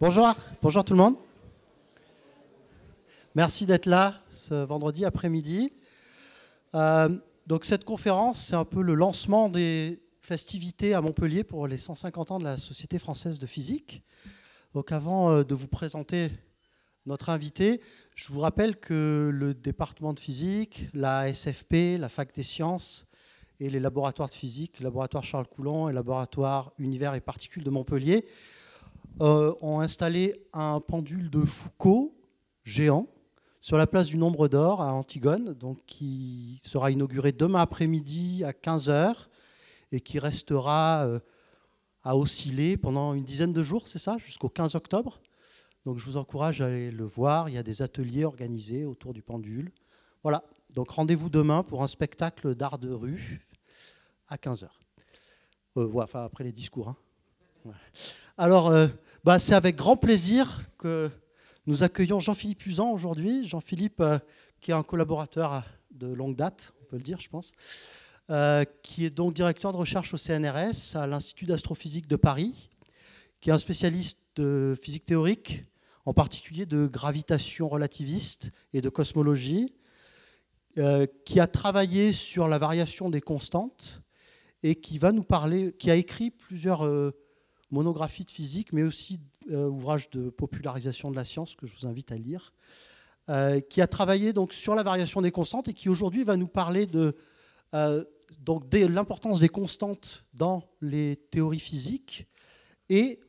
Bonjour, bonjour tout le monde. Merci d'être là ce vendredi après-midi. Euh, donc cette conférence, c'est un peu le lancement des festivités à Montpellier pour les 150 ans de la Société française de physique. Donc avant euh, de vous présenter notre invité, je vous rappelle que le département de physique, la SFP, la fac des sciences et les laboratoires de physique, laboratoire Charles Coulon et laboratoire Univers et particules de Montpellier, euh, ont installé un pendule de Foucault géant sur la place du Nombre d'Or à Antigone, donc qui sera inauguré demain après-midi à 15h et qui restera euh, à osciller pendant une dizaine de jours, c'est ça, jusqu'au 15 octobre. Donc je vous encourage à aller le voir, il y a des ateliers organisés autour du pendule. Voilà, donc rendez-vous demain pour un spectacle d'art de rue à 15h. Euh, enfin, après les discours. Hein. Alors, bah, c'est avec grand plaisir que nous accueillons Jean-Philippe Usan aujourd'hui. Jean-Philippe, euh, qui est un collaborateur de longue date, on peut le dire, je pense, euh, qui est donc directeur de recherche au CNRS, à l'Institut d'astrophysique de Paris, qui est un spécialiste de physique théorique, en particulier de gravitation relativiste et de cosmologie, euh, qui a travaillé sur la variation des constantes et qui va nous parler, qui a écrit plusieurs Monographie de physique, mais aussi euh, ouvrage de popularisation de la science que je vous invite à lire, euh, qui a travaillé donc sur la variation des constantes et qui aujourd'hui va nous parler de euh, donc l'importance des constantes dans les théories physiques et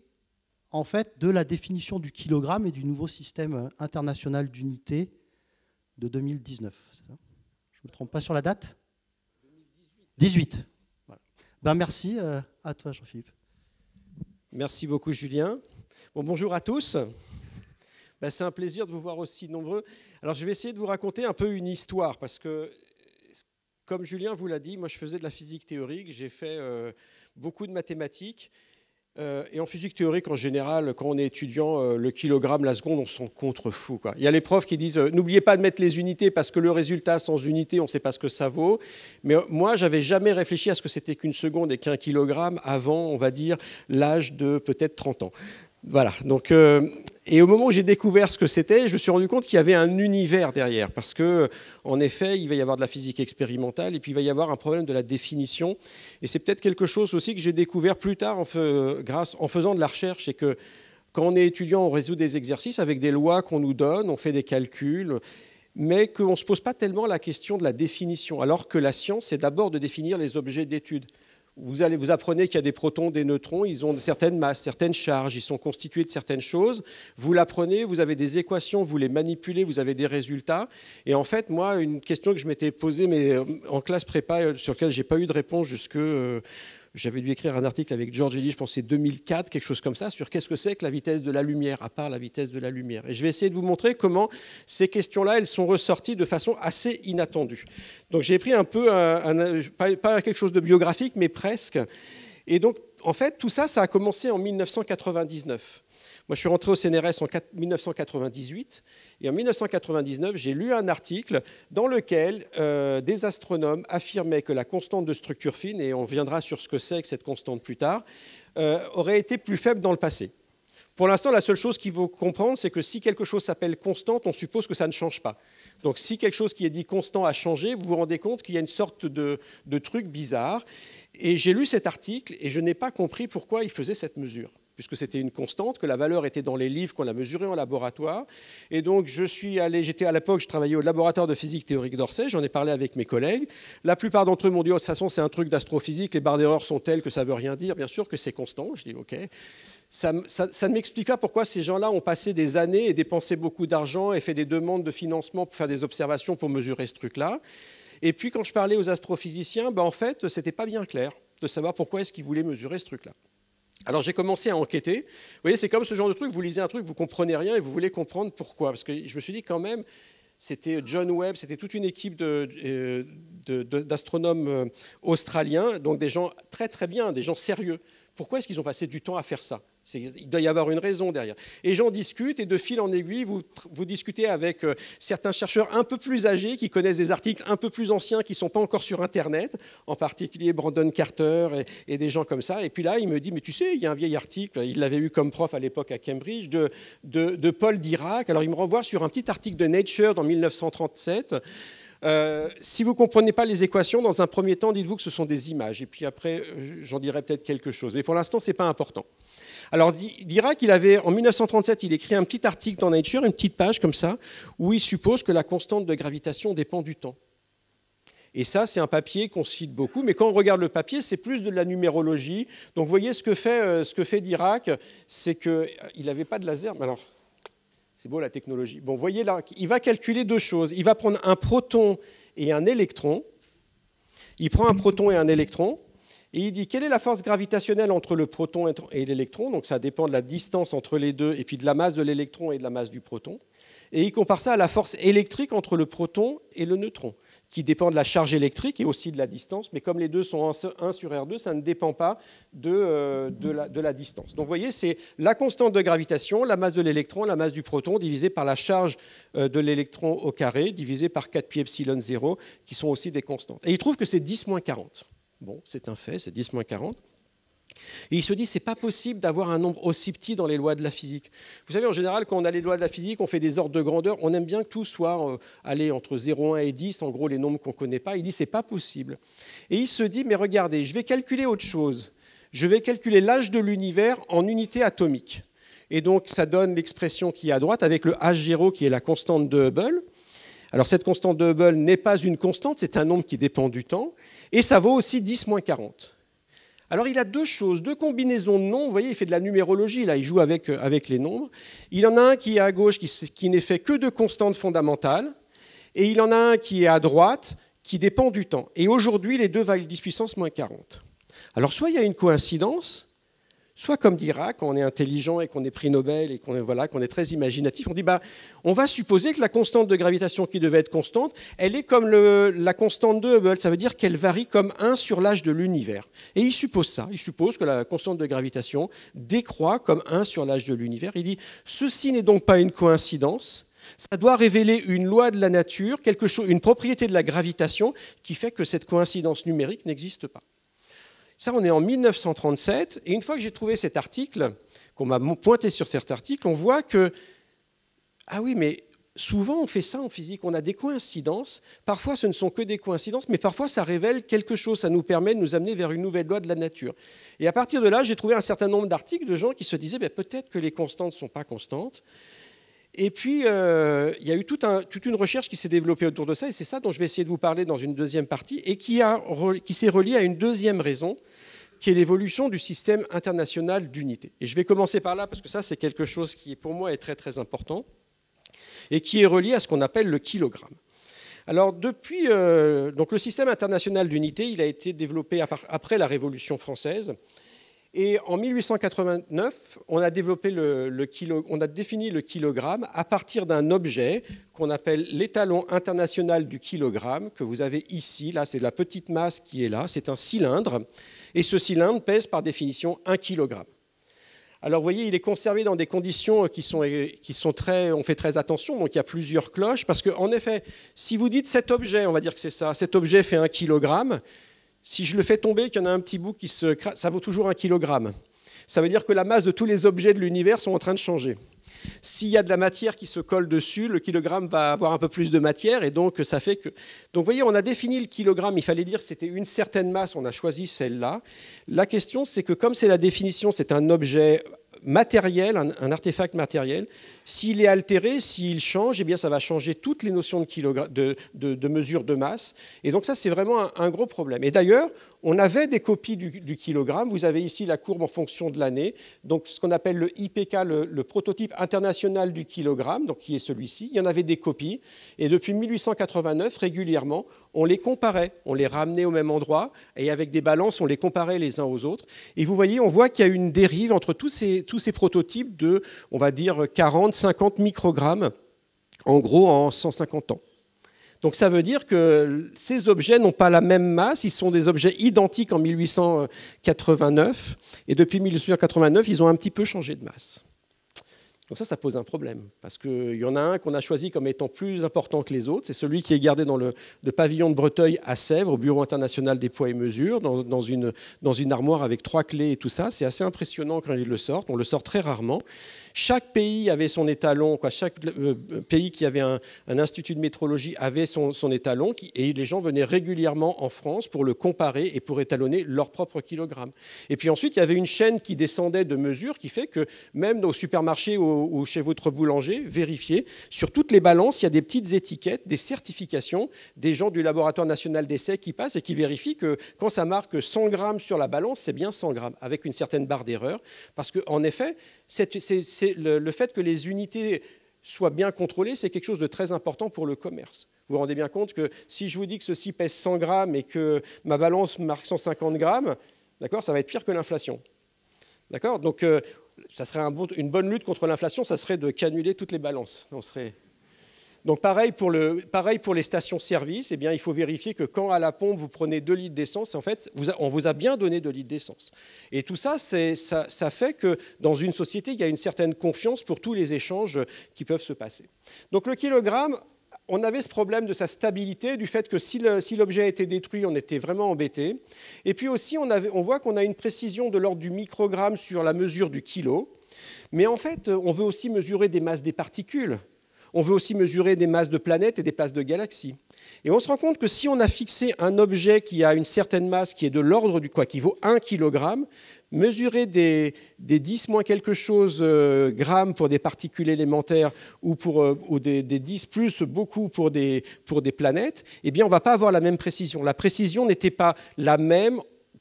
en fait de la définition du kilogramme et du nouveau système international d'unité de 2019. Je ne me trompe pas sur la date 18. Ben, merci à toi, Jean-Philippe. Merci beaucoup, Julien. bonjour à tous. Bah, c'est un plaisir de vous voir aussi nombreux. Alors, je vais essayer de vous raconter un peu une histoire, parce que, comme Julien vous l'a dit, moi, je faisais de la physique théorique, j'ai fait euh, beaucoup de mathématiques, euh, et en physique théorique, en général, quand on est étudiant, euh, le kilogramme, la seconde, on s'en contre fou. Il y a les profs qui disent euh, n'oubliez pas de mettre les unités parce que le résultat sans unité, on ne sait pas ce que ça vaut. Mais moi, j'avais jamais réfléchi à ce que c'était qu'une seconde et qu'un kilogramme avant, on va dire, l'âge de peut-être 30 ans. Voilà, donc euh, et au moment où j'ai découvert ce que c'était, je me suis rendu compte qu'il y avait un univers derrière, parce que, en effet, il va y avoir de la physique expérimentale, et puis il va y avoir un problème de la définition. Et c'est peut-être quelque chose aussi que j'ai découvert plus tard grâce, en faisant de la recherche, et que quand on est étudiant, on résout des exercices avec des lois qu'on nous donne, on fait des calculs, mais qu'on ne se pose pas tellement la question de la définition, alors que la science, c'est d'abord de définir les objets d'étude vous, allez, vous apprenez qu'il y a des protons, des neutrons, ils ont certaines masses, certaines charges, ils sont constitués de certaines choses. Vous l'apprenez, vous avez des équations, vous les manipulez, vous avez des résultats. Et en fait, moi, une question que je m'étais posée mais euh, en classe prépa, euh, sur laquelle je n'ai pas eu de réponse jusque, euh, j'avais dû écrire un article avec George Ellie, je pense c'est 2004, quelque chose comme ça, sur qu'est-ce que c'est que la vitesse de la lumière, à part la vitesse de la lumière. Et je vais essayer de vous montrer comment ces questions-là, elles sont ressorties de façon assez inattendue. Donc j'ai pris un peu, pas, pas quelque chose de biographique, mais presque. Et donc, en fait, tout ça, ça a commencé en 1999. Moi, je suis rentré au CNRS en 1998 et en 1999, j'ai lu un article dans lequel euh, des astronomes affirmaient que la constante de structure fine, et on viendra sur ce que c'est que cette constante plus tard, euh, aurait été plus faible dans le passé. Pour l'instant, la seule chose qu'il faut comprendre, c'est que si quelque chose s'appelle constante, on suppose que ça ne change pas. Donc si quelque chose qui est dit constant a changé, vous vous rendez compte qu'il y a une sorte de, de truc bizarre. Et j'ai lu cet article et je n'ai pas compris pourquoi il faisait cette mesure puisque c'était une constante, que la valeur était dans les livres qu'on a mesurés en laboratoire. Et donc, je suis allé, j'étais à l'époque, je travaillais au laboratoire de physique théorique d'Orsay, j'en ai parlé avec mes collègues. La plupart d'entre eux m'ont dit, oh, de toute façon, c'est un truc d'astrophysique, les barres d'erreur sont telles que ça veut rien dire. Bien sûr que c'est constant. Je dis, OK. Ça, ne m'explique pas pourquoi ces gens-là ont passé des années et dépensé beaucoup d'argent et fait des demandes de financement pour faire des observations pour mesurer ce truc-là. Et puis quand je parlais aux astrophysiciens, ben, en fait, ce c'était pas bien clair de savoir pourquoi est-ce qu'ils voulaient mesurer ce truc-là. Alors j'ai commencé à enquêter. Vous voyez, c'est comme ce genre de truc, vous lisez un truc, vous comprenez rien et vous voulez comprendre pourquoi. Parce que je me suis dit quand même, c'était John Webb, c'était toute une équipe euh, d'astronomes euh, australiens, donc des gens très très bien, des gens sérieux. Pourquoi est-ce qu'ils ont passé du temps à faire ça il doit y avoir une raison derrière. Et j'en discute, et de fil en aiguille, vous, discutez avec euh, certains chercheurs un peu plus âgés qui connaissent des articles un peu plus anciens qui ne sont pas encore sur Internet, en particulier Brandon Carter et, des gens comme ça. Et puis là, il me dit Mais tu sais, il y a un vieil article, il l'avait eu comme prof à l'époque à Cambridge, de, Paul Dirac. Alors il me renvoie sur un petit article de Nature dans 1937. Euh, si vous ne comprenez pas les équations, dans un premier temps, dites-vous que ce sont des images, et puis après, euh, j'en dirai peut-être quelque chose. Mais pour l'instant, ce n'est pas important. Alors Dirac, il avait, en 1937, il écrit un petit article dans Nature, une petite page comme ça, où il suppose que la constante de gravitation dépend du temps. Et ça, c'est un papier qu'on cite beaucoup, mais quand on regarde le papier, c'est plus de la numérologie. Donc vous voyez ce que fait, euh, ce que fait Dirac, c'est qu'il euh, n'avait pas de laser. alors, c'est beau la technologie. Bon, vous voyez là, il va calculer deux choses. Il va prendre un proton et un électron. Il prend un proton et un électron, et il dit quelle est la force gravitationnelle entre le proton et l'électron Donc ça dépend de la distance entre les deux et puis de la masse de l'électron et de la masse du proton. Et il compare ça à la force électrique entre le proton et le neutron, qui dépend de la charge électrique et aussi de la distance. Mais comme les deux sont 1 sur R2, ça ne dépend pas euh, de, la, distance. Donc vous voyez, c'est la constante de gravitation, la masse de l'électron, la masse du proton, divisée par la charge euh, de l'électron au carré, divisée par 4 pi epsilon 0, qui sont aussi des constantes. Et il trouve que c'est 10 moins 40. Bon, c'est un fait, c'est 10 moins 40. Et il se dit, c'est pas possible d'avoir un nombre aussi petit dans les lois de la physique. Vous savez, en général, quand on a les lois de la physique, on fait des ordres de grandeur, on aime bien que tout soit euh, allé entre 0, 1 et 10, en gros les nombres qu'on ne connaît pas. Il dit, c'est pas possible. Et il se dit, mais regardez, je vais calculer autre chose. Je vais calculer l'âge de l'univers en unités atomiques. Et donc, ça donne l'expression qui est à droite avec le H0 qui est la constante de Hubble. Alors cette constante de Hubble n'est pas une constante, c'est un nombre qui dépend du temps, et ça vaut aussi 10 moins 40. Alors il a deux choses, deux combinaisons de nombres, vous voyez, il fait de la numérologie, là, il joue avec, euh, avec les nombres. Il en a un qui est à gauche, qui, qui n'est fait que de constantes fondamentales, et il en a un qui est à droite, qui dépend du temps. Et aujourd'hui, les deux valent 10 puissance moins 40. Alors soit il y a une coïncidence, soit comme dira, quand on est intelligent et qu'on est prix Nobel et qu'on est, voilà, qu'on est très imaginatif, on dit bah, on va supposer que la constante de gravitation qui devait être constante, elle est comme la constante de Hubble, ça veut dire qu'elle varie comme 1 sur l'âge de l'univers. Et il suppose ça, il suppose que la constante de gravitation décroît comme 1 sur l'âge de l'univers. Il dit ceci n'est donc pas une coïncidence, ça doit révéler une loi de la nature, quelque chose, une propriété de la gravitation qui fait que cette coïncidence numérique n'existe pas. Ça, on est en 1937. Et une fois que j'ai trouvé cet article, qu'on m'a pointé sur cet article, on voit que, ah oui, mais souvent on fait ça en physique, on a des coïncidences. Parfois, ce ne sont que des coïncidences, mais parfois, ça révèle quelque chose, ça nous permet de nous amener vers une nouvelle loi de la nature. Et à partir de là, j'ai trouvé un certain nombre d'articles de gens qui se disaient, ben, peut-être que les constantes ne sont pas constantes. Et puis, euh, il y a eu toute une recherche qui s'est développée autour de ça, et c'est ça dont je vais essayer de vous parler dans une deuxième partie, et qui, s'est reliée à une deuxième raison, qui est l'évolution du système international d'unité. Et je vais commencer par là, parce que ça, c'est quelque chose qui, pour moi, est très, très important, et qui est relié à ce qu'on appelle le kilogramme. Alors depuis, euh, donc le système international d'unité, il a été développé après la Révolution française, et en 1889, on a, développé le, kilo, on a défini le kilogramme à partir d'un objet qu'on appelle l'étalon international du kilogramme, que vous avez ici. Là, c'est la petite masse qui est là. C'est un cylindre. Et ce cylindre pèse par définition 1 kilogramme. Alors, vous voyez, il est conservé dans des conditions qui sont, qui sont très. On fait très attention, donc il y a plusieurs cloches, parce qu'en effet, si vous dites cet objet, on va dire que c'est ça, cet objet fait 1 kilogramme, si je le fais tomber, qu'il y en a un petit bout qui se... Ça vaut toujours un kilogramme. Ça veut dire que la masse de tous les objets de l'univers sont en train de changer. S'il y a de la matière qui se colle dessus, le kilogramme va avoir un peu plus de matière et donc ça fait que. Donc vous voyez, on a défini le kilogramme, il fallait dire que c'était une certaine masse, on a choisi celle-là. La question, c'est que comme c'est la définition, c'est un objet matériel, un, artefact matériel, s'il est altéré, s'il change, eh bien ça va changer toutes les notions de, de, de, mesure de masse. Et donc ça, c'est vraiment un, gros problème. Et d'ailleurs, on avait des copies du, kilogramme. Vous avez ici la courbe en fonction de l'année, donc ce qu'on appelle le IPK, le, prototype international du kilogramme, donc qui est celui-ci. Il y en avait des copies, et depuis 1889, régulièrement, on les comparait, on les ramenait au même endroit, et avec des balances, on les comparait les uns aux autres. Et vous voyez, on voit qu'il y a une dérive entre tous ces, tous ces prototypes de, on va dire, 40, 50 microgrammes, en gros, en 150 ans. Donc ça veut dire que ces objets n'ont pas la même masse, ils sont des objets identiques en 1889, et depuis 1889, ils ont un petit peu changé de masse. Donc ça, ça pose un problème, parce qu'il y en a un qu'on a choisi comme étant plus important que les autres, c'est celui qui est gardé dans le, pavillon de Breteuil à Sèvres, au Bureau international des poids et mesures, dans, une, dans une armoire avec trois clés et tout ça. C'est assez impressionnant quand ils le sortent, on le sort très rarement. Chaque pays avait son étalon, chaque euh, euh, pays qui avait un, institut de métrologie avait son, étalon, et les gens venaient régulièrement en France pour le comparer et pour étalonner leur propre kilogramme. Et puis ensuite, il y avait une chaîne qui descendait de mesures qui fait que même au supermarché ou, ou chez votre boulanger, vérifiez, sur toutes les balances, il y a des petites étiquettes, des certifications des gens du laboratoire national d'essai qui passent et qui vérifient que quand ça marque 100 grammes sur la balance, c'est bien 100 grammes, avec une certaine barre d'erreur, parce qu'en effet, le, fait que les unités soient bien contrôlées, c'est quelque chose de très important pour le commerce. Vous vous rendez bien compte que si je vous dis que ceci pèse 100 grammes et que ma balance marque 150 grammes, d'accord, ça va être pire que l'inflation. D'accord Donc, euh, serait une bonne lutte contre l'inflation, ça serait de canuler toutes les balances. Donc pareil pour, les stations-service, eh il faut vérifier que quand à la pompe vous prenez 2 litres d'essence, en fait, on vous a bien donné 2 litres d'essence. Et tout ça, ça, fait que dans une société, il y a une certaine confiance pour tous les échanges qui peuvent se passer. Donc le kilogramme, on avait ce problème de sa stabilité, du fait que si l'objet a été détruit, on était vraiment embêté. Et puis aussi, on, on voit qu'on a une précision de l'ordre du microgramme sur la mesure du kilo. Mais en fait, on veut aussi mesurer des masses des particules. On veut aussi mesurer des masses de planètes et des masses de galaxies. Et on se rend compte que si on a fixé un objet qui a une certaine masse, qui est de l'ordre du quoi, qui vaut 1 kg, mesurer des, des 10 moins quelque chose euh, grammes pour des particules élémentaires ou, pour, euh, des, 10 plus beaucoup pour des, pour des planètes, eh bien on ne va pas avoir la même précision. La précision n'était pas la même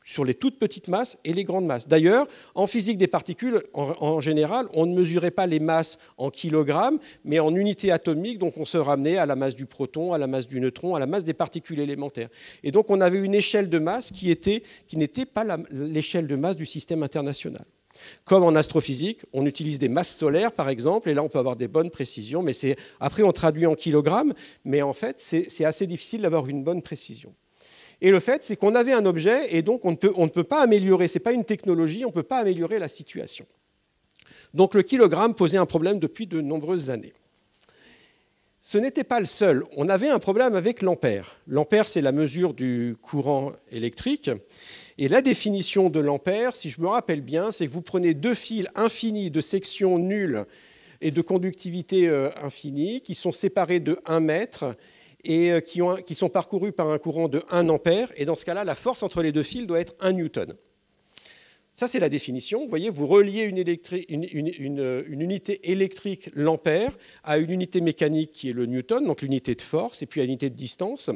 sur les toutes petites masses et les grandes masses. D'ailleurs, en physique des particules, en, général, on ne mesurait pas les masses en kilogrammes, mais en unités atomiques, donc on se ramenait à la masse du proton, à la masse du neutron, à la masse des particules élémentaires. Et donc on avait une échelle de masse qui n'était pas l'échelle de masse du système international. Comme en astrophysique, on utilise des masses solaires, par exemple, et là, on peut avoir des bonnes précisions, mais après, on traduit en kilogrammes, mais en fait, c'est assez difficile d'avoir une bonne précision. Et le fait, c'est qu'on avait un objet et donc on ne peut, pas améliorer, ce n'est pas une technologie, on ne peut pas améliorer la situation. Donc le kilogramme posait un problème depuis de nombreuses années. Ce n'était pas le seul. On avait un problème avec l'ampère. L'ampère, c'est la mesure du courant électrique. Et la définition de l'ampère, si je me rappelle bien, c'est que vous prenez deux fils infinis de section nulle et de conductivité euh, infinie qui sont séparés de 1 mètre et euh, qui, ont, sont parcourus par un courant de 1 ampère. Et dans ce cas-là, la force entre les deux fils doit être 1 newton. Ça, c'est la définition. Vous voyez, vous reliez une, euh, une unité électrique, l'ampère, à une unité mécanique qui est le newton, donc l'unité de force, et puis à l'unité de distance.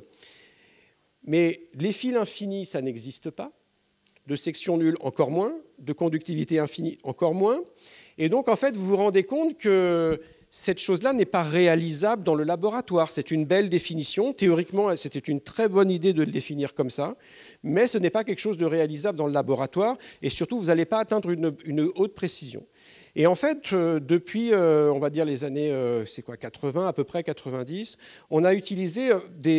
Mais les fils infinis, ça n'existe pas. De section nulle, encore moins. De conductivité infinie, encore moins. Et donc, en fait, vous vous rendez compte que cette chose-là n'est pas réalisable dans le laboratoire. C'est une belle définition. Théoriquement, c'était une très bonne idée de le définir comme ça, mais ce n'est pas quelque chose de réalisable dans le laboratoire, et surtout, vous n'allez pas atteindre une, une haute précision. Et en fait, euh, depuis, euh, on va dire, les années euh, c'est quoi, 80, à peu près 90, on a utilisé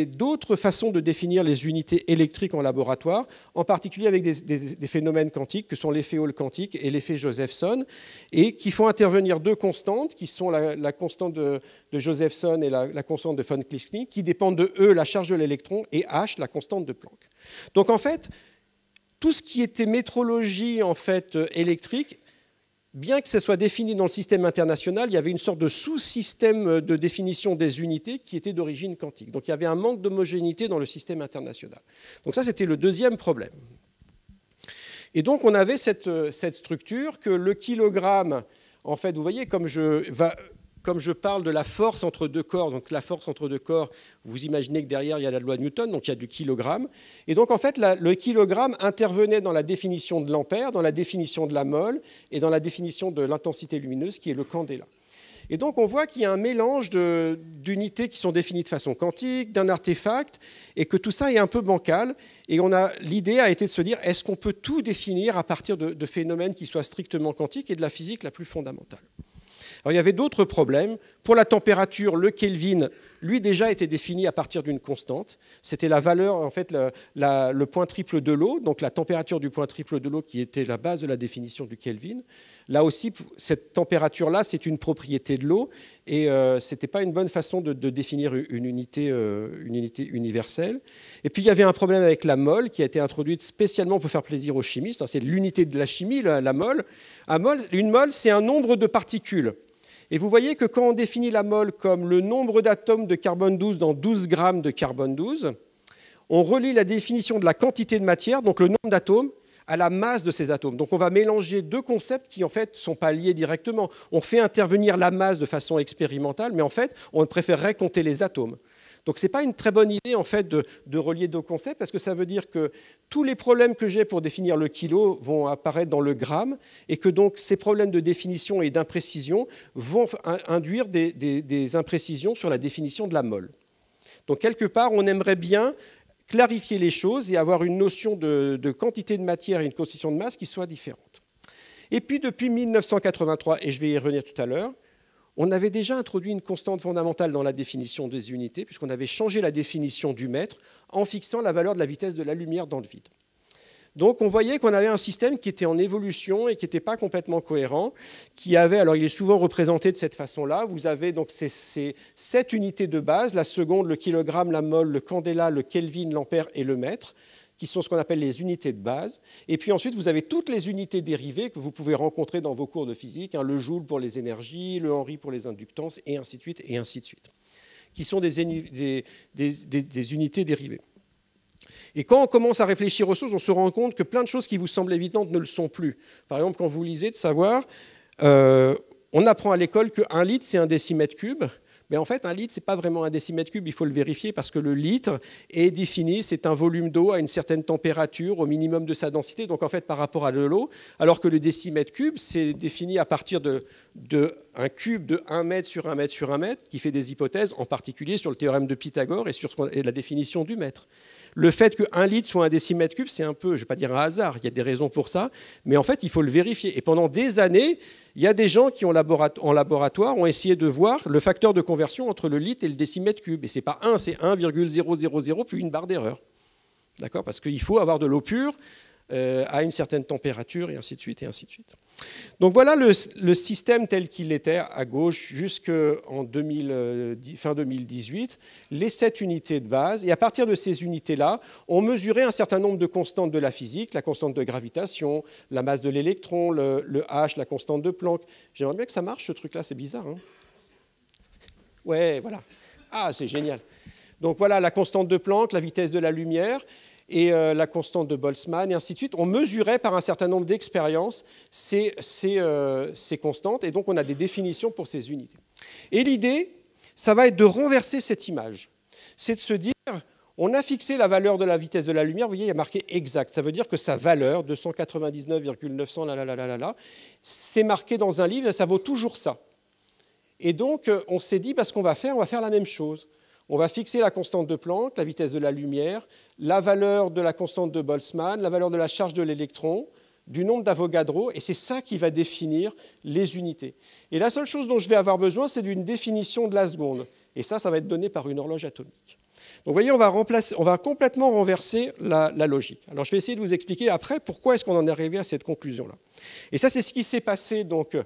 d'autres façons de définir les unités électriques en laboratoire, en particulier avec des, phénomènes quantiques, que sont l'effet Hall quantique et l'effet Josephson, et qui font intervenir deux constantes, qui sont la, constante de, Josephson et la, constante de von Klitzing, qui dépendent de E, la charge de l'électron, et H, la constante de Planck. Donc en fait, tout ce qui était métrologie en fait électrique bien que ce soit défini dans le système international, il y avait une sorte de sous-système euh, de définition des unités qui était d'origine quantique. Donc il y avait un manque d'homogénéité dans le système international. Donc ça, c'était le deuxième problème. Et donc on avait cette, euh, cette structure que le kilogramme, en fait, vous voyez, comme je, va, comme je parle de la force entre deux corps, donc la force entre deux corps, vous imaginez que derrière il y a la loi de Newton, donc il y a du kilogramme. Et donc en fait, le kilogramme intervenait dans la définition de l'ampère, dans la définition de la mole et dans la définition de l'intensité lumineuse qui est le candela. Et donc on voit qu'il y a un mélange d'unités qui sont définies de façon quantique, d'un artefact, et que tout ça est un peu bancal. Et l'idée a été de se dire, est-ce qu'on peut tout définir à partir de phénomènes qui soient strictement quantiques et de la physique la plus fondamentale alors, il y avait d'autres problèmes. Pour la température, le Kelvin, lui déjà, était défini à partir d'une constante. C'était la valeur, en fait, le point triple de l'eau, donc la température du point triple de l'eau qui était la base de la définition du Kelvin. Là aussi, cette température-là, c'est une propriété de l'eau et euh, c'était ce n'était pas une bonne façon de, définir euh, une unité, universelle. Et puis, il y avait un problème avec la mole qui a été introduite spécialement pour faire plaisir aux chimistes. Hein, c'est l'unité de la chimie, la, molle. mole. une molle, c'est un nombre de particules. Et vous voyez que quand on définit la mole comme le nombre d'atomes de carbone 12 dans 12 grammes de carbone 12, on relie la définition de la quantité de matière, donc le nombre d'atomes, à la masse de ces atomes. Donc on va mélanger deux concepts qui en fait ne sont pas liés directement. On fait intervenir la masse de façon expérimentale, mais en fait on préférerait compter les atomes. Donc ce n'est pas une très bonne idée en fait de, relier deux concepts parce que ça veut dire que tous les problèmes que j'ai pour définir le kilo vont apparaître dans le gramme et que donc ces problèmes de définition et d'imprécision vont induire des, imprécisions sur la définition de la mole. Donc quelque part, on aimerait bien clarifier les choses et avoir une notion de, de, quantité de matière et une constitution de masse qui soit différente. Et puis depuis 1983, et je vais y revenir tout à l'heure, on avait déjà introduit une constante fondamentale dans la définition des unités, puisqu'on avait changé la définition du mètre en fixant la valeur de la vitesse de la lumière dans le vide. Donc on voyait qu'on avait un système qui était en évolution et qui n'était pas complètement cohérent, qui avait, alors il est souvent représenté de cette façon-là, vous avez donc ces, sept unités de base, la seconde, le kilogramme, la molle, le candela, le kelvin, l'ampère et le mètre qui sont ce qu'on appelle les unités de base. Et puis ensuite, vous avez toutes les unités dérivées que vous pouvez rencontrer dans vos cours de physique, hein, le joule pour les énergies, le Henry pour les inductances, et ainsi de suite, et ainsi de suite, qui sont des, unités dérivées. Et quand on commence à réfléchir aux choses, on se rend compte que plein de choses qui vous semblent évidentes ne le sont plus. Par exemple, quand vous lisez de savoir, euh, on apprend à l'école qu'un litre, c'est un décimètre cube, mais en fait, un litre, ce n'est pas vraiment un décimètre cube, il faut le vérifier parce que le litre est défini, c'est un volume d'eau à une certaine température, au minimum de sa densité, donc en fait par rapport à de l'eau, alors que le décimètre cube, c'est défini à partir de, un cube de 1 mètre sur 1 mètre sur 1 mètre, qui fait des hypothèses, en particulier sur le théorème de Pythagore et sur la définition du mètre. Le fait qu'un litre soit un décimètre cube, c'est un peu, je ne vais pas dire un hasard, il y a des raisons pour ça, mais en fait, il faut le vérifier. Et pendant des années, il y a des gens qui, ont en laboratoire, ont essayé de voir le facteur de conversion entre le litre et le décimètre cube. Et ce n'est pas 1, c'est 1,000 plus une barre d'erreur. D'accord Parce qu'il faut avoir de l'eau pure euh, à une certaine température, et ainsi de suite, et ainsi de suite. Donc voilà le, système tel qu'il était à gauche jusqu'en euh, fin 2018, les sept unités de base. Et à partir de ces unités-là, on mesurait un certain nombre de constantes de la physique, la constante de gravitation, la masse de l'électron, le, H, la constante de Planck. J'aimerais bien que ça marche, ce truc-là, c'est bizarre. Hein. ouais, voilà. Ah, c'est génial. Donc voilà la constante de Planck, la vitesse de la lumière et euh, la constante de Boltzmann, et ainsi de suite. On mesurait par un certain nombre d'expériences euh, ces, constantes, et donc on a des définitions pour ces unités. Et l'idée, ça va être de renverser cette image. C'est de se dire, on a fixé la valeur de la vitesse de la lumière, vous voyez, il y a marqué exact. Ça veut dire que sa valeur, 299,900, c'est marqué dans un livre et ça vaut toujours ça. Et donc, euh, on s'est dit, parce qu'on va faire, on va faire la même chose. On va fixer la constante de Planck, la vitesse de la lumière, la valeur de la constante de Boltzmann, la valeur de la charge de l'électron, du nombre d'Avogadro, et c'est ça qui va définir les unités. Et la seule chose dont je vais avoir besoin, c'est d'une définition de la seconde. Et ça, ça va être donné par une horloge atomique. Donc vous voyez, on va, complètement renverser la, la, logique. Alors je vais essayer de vous expliquer après pourquoi est-ce qu'on en est arrivé à cette conclusion-là. Et ça, c'est ce qui s'est passé donc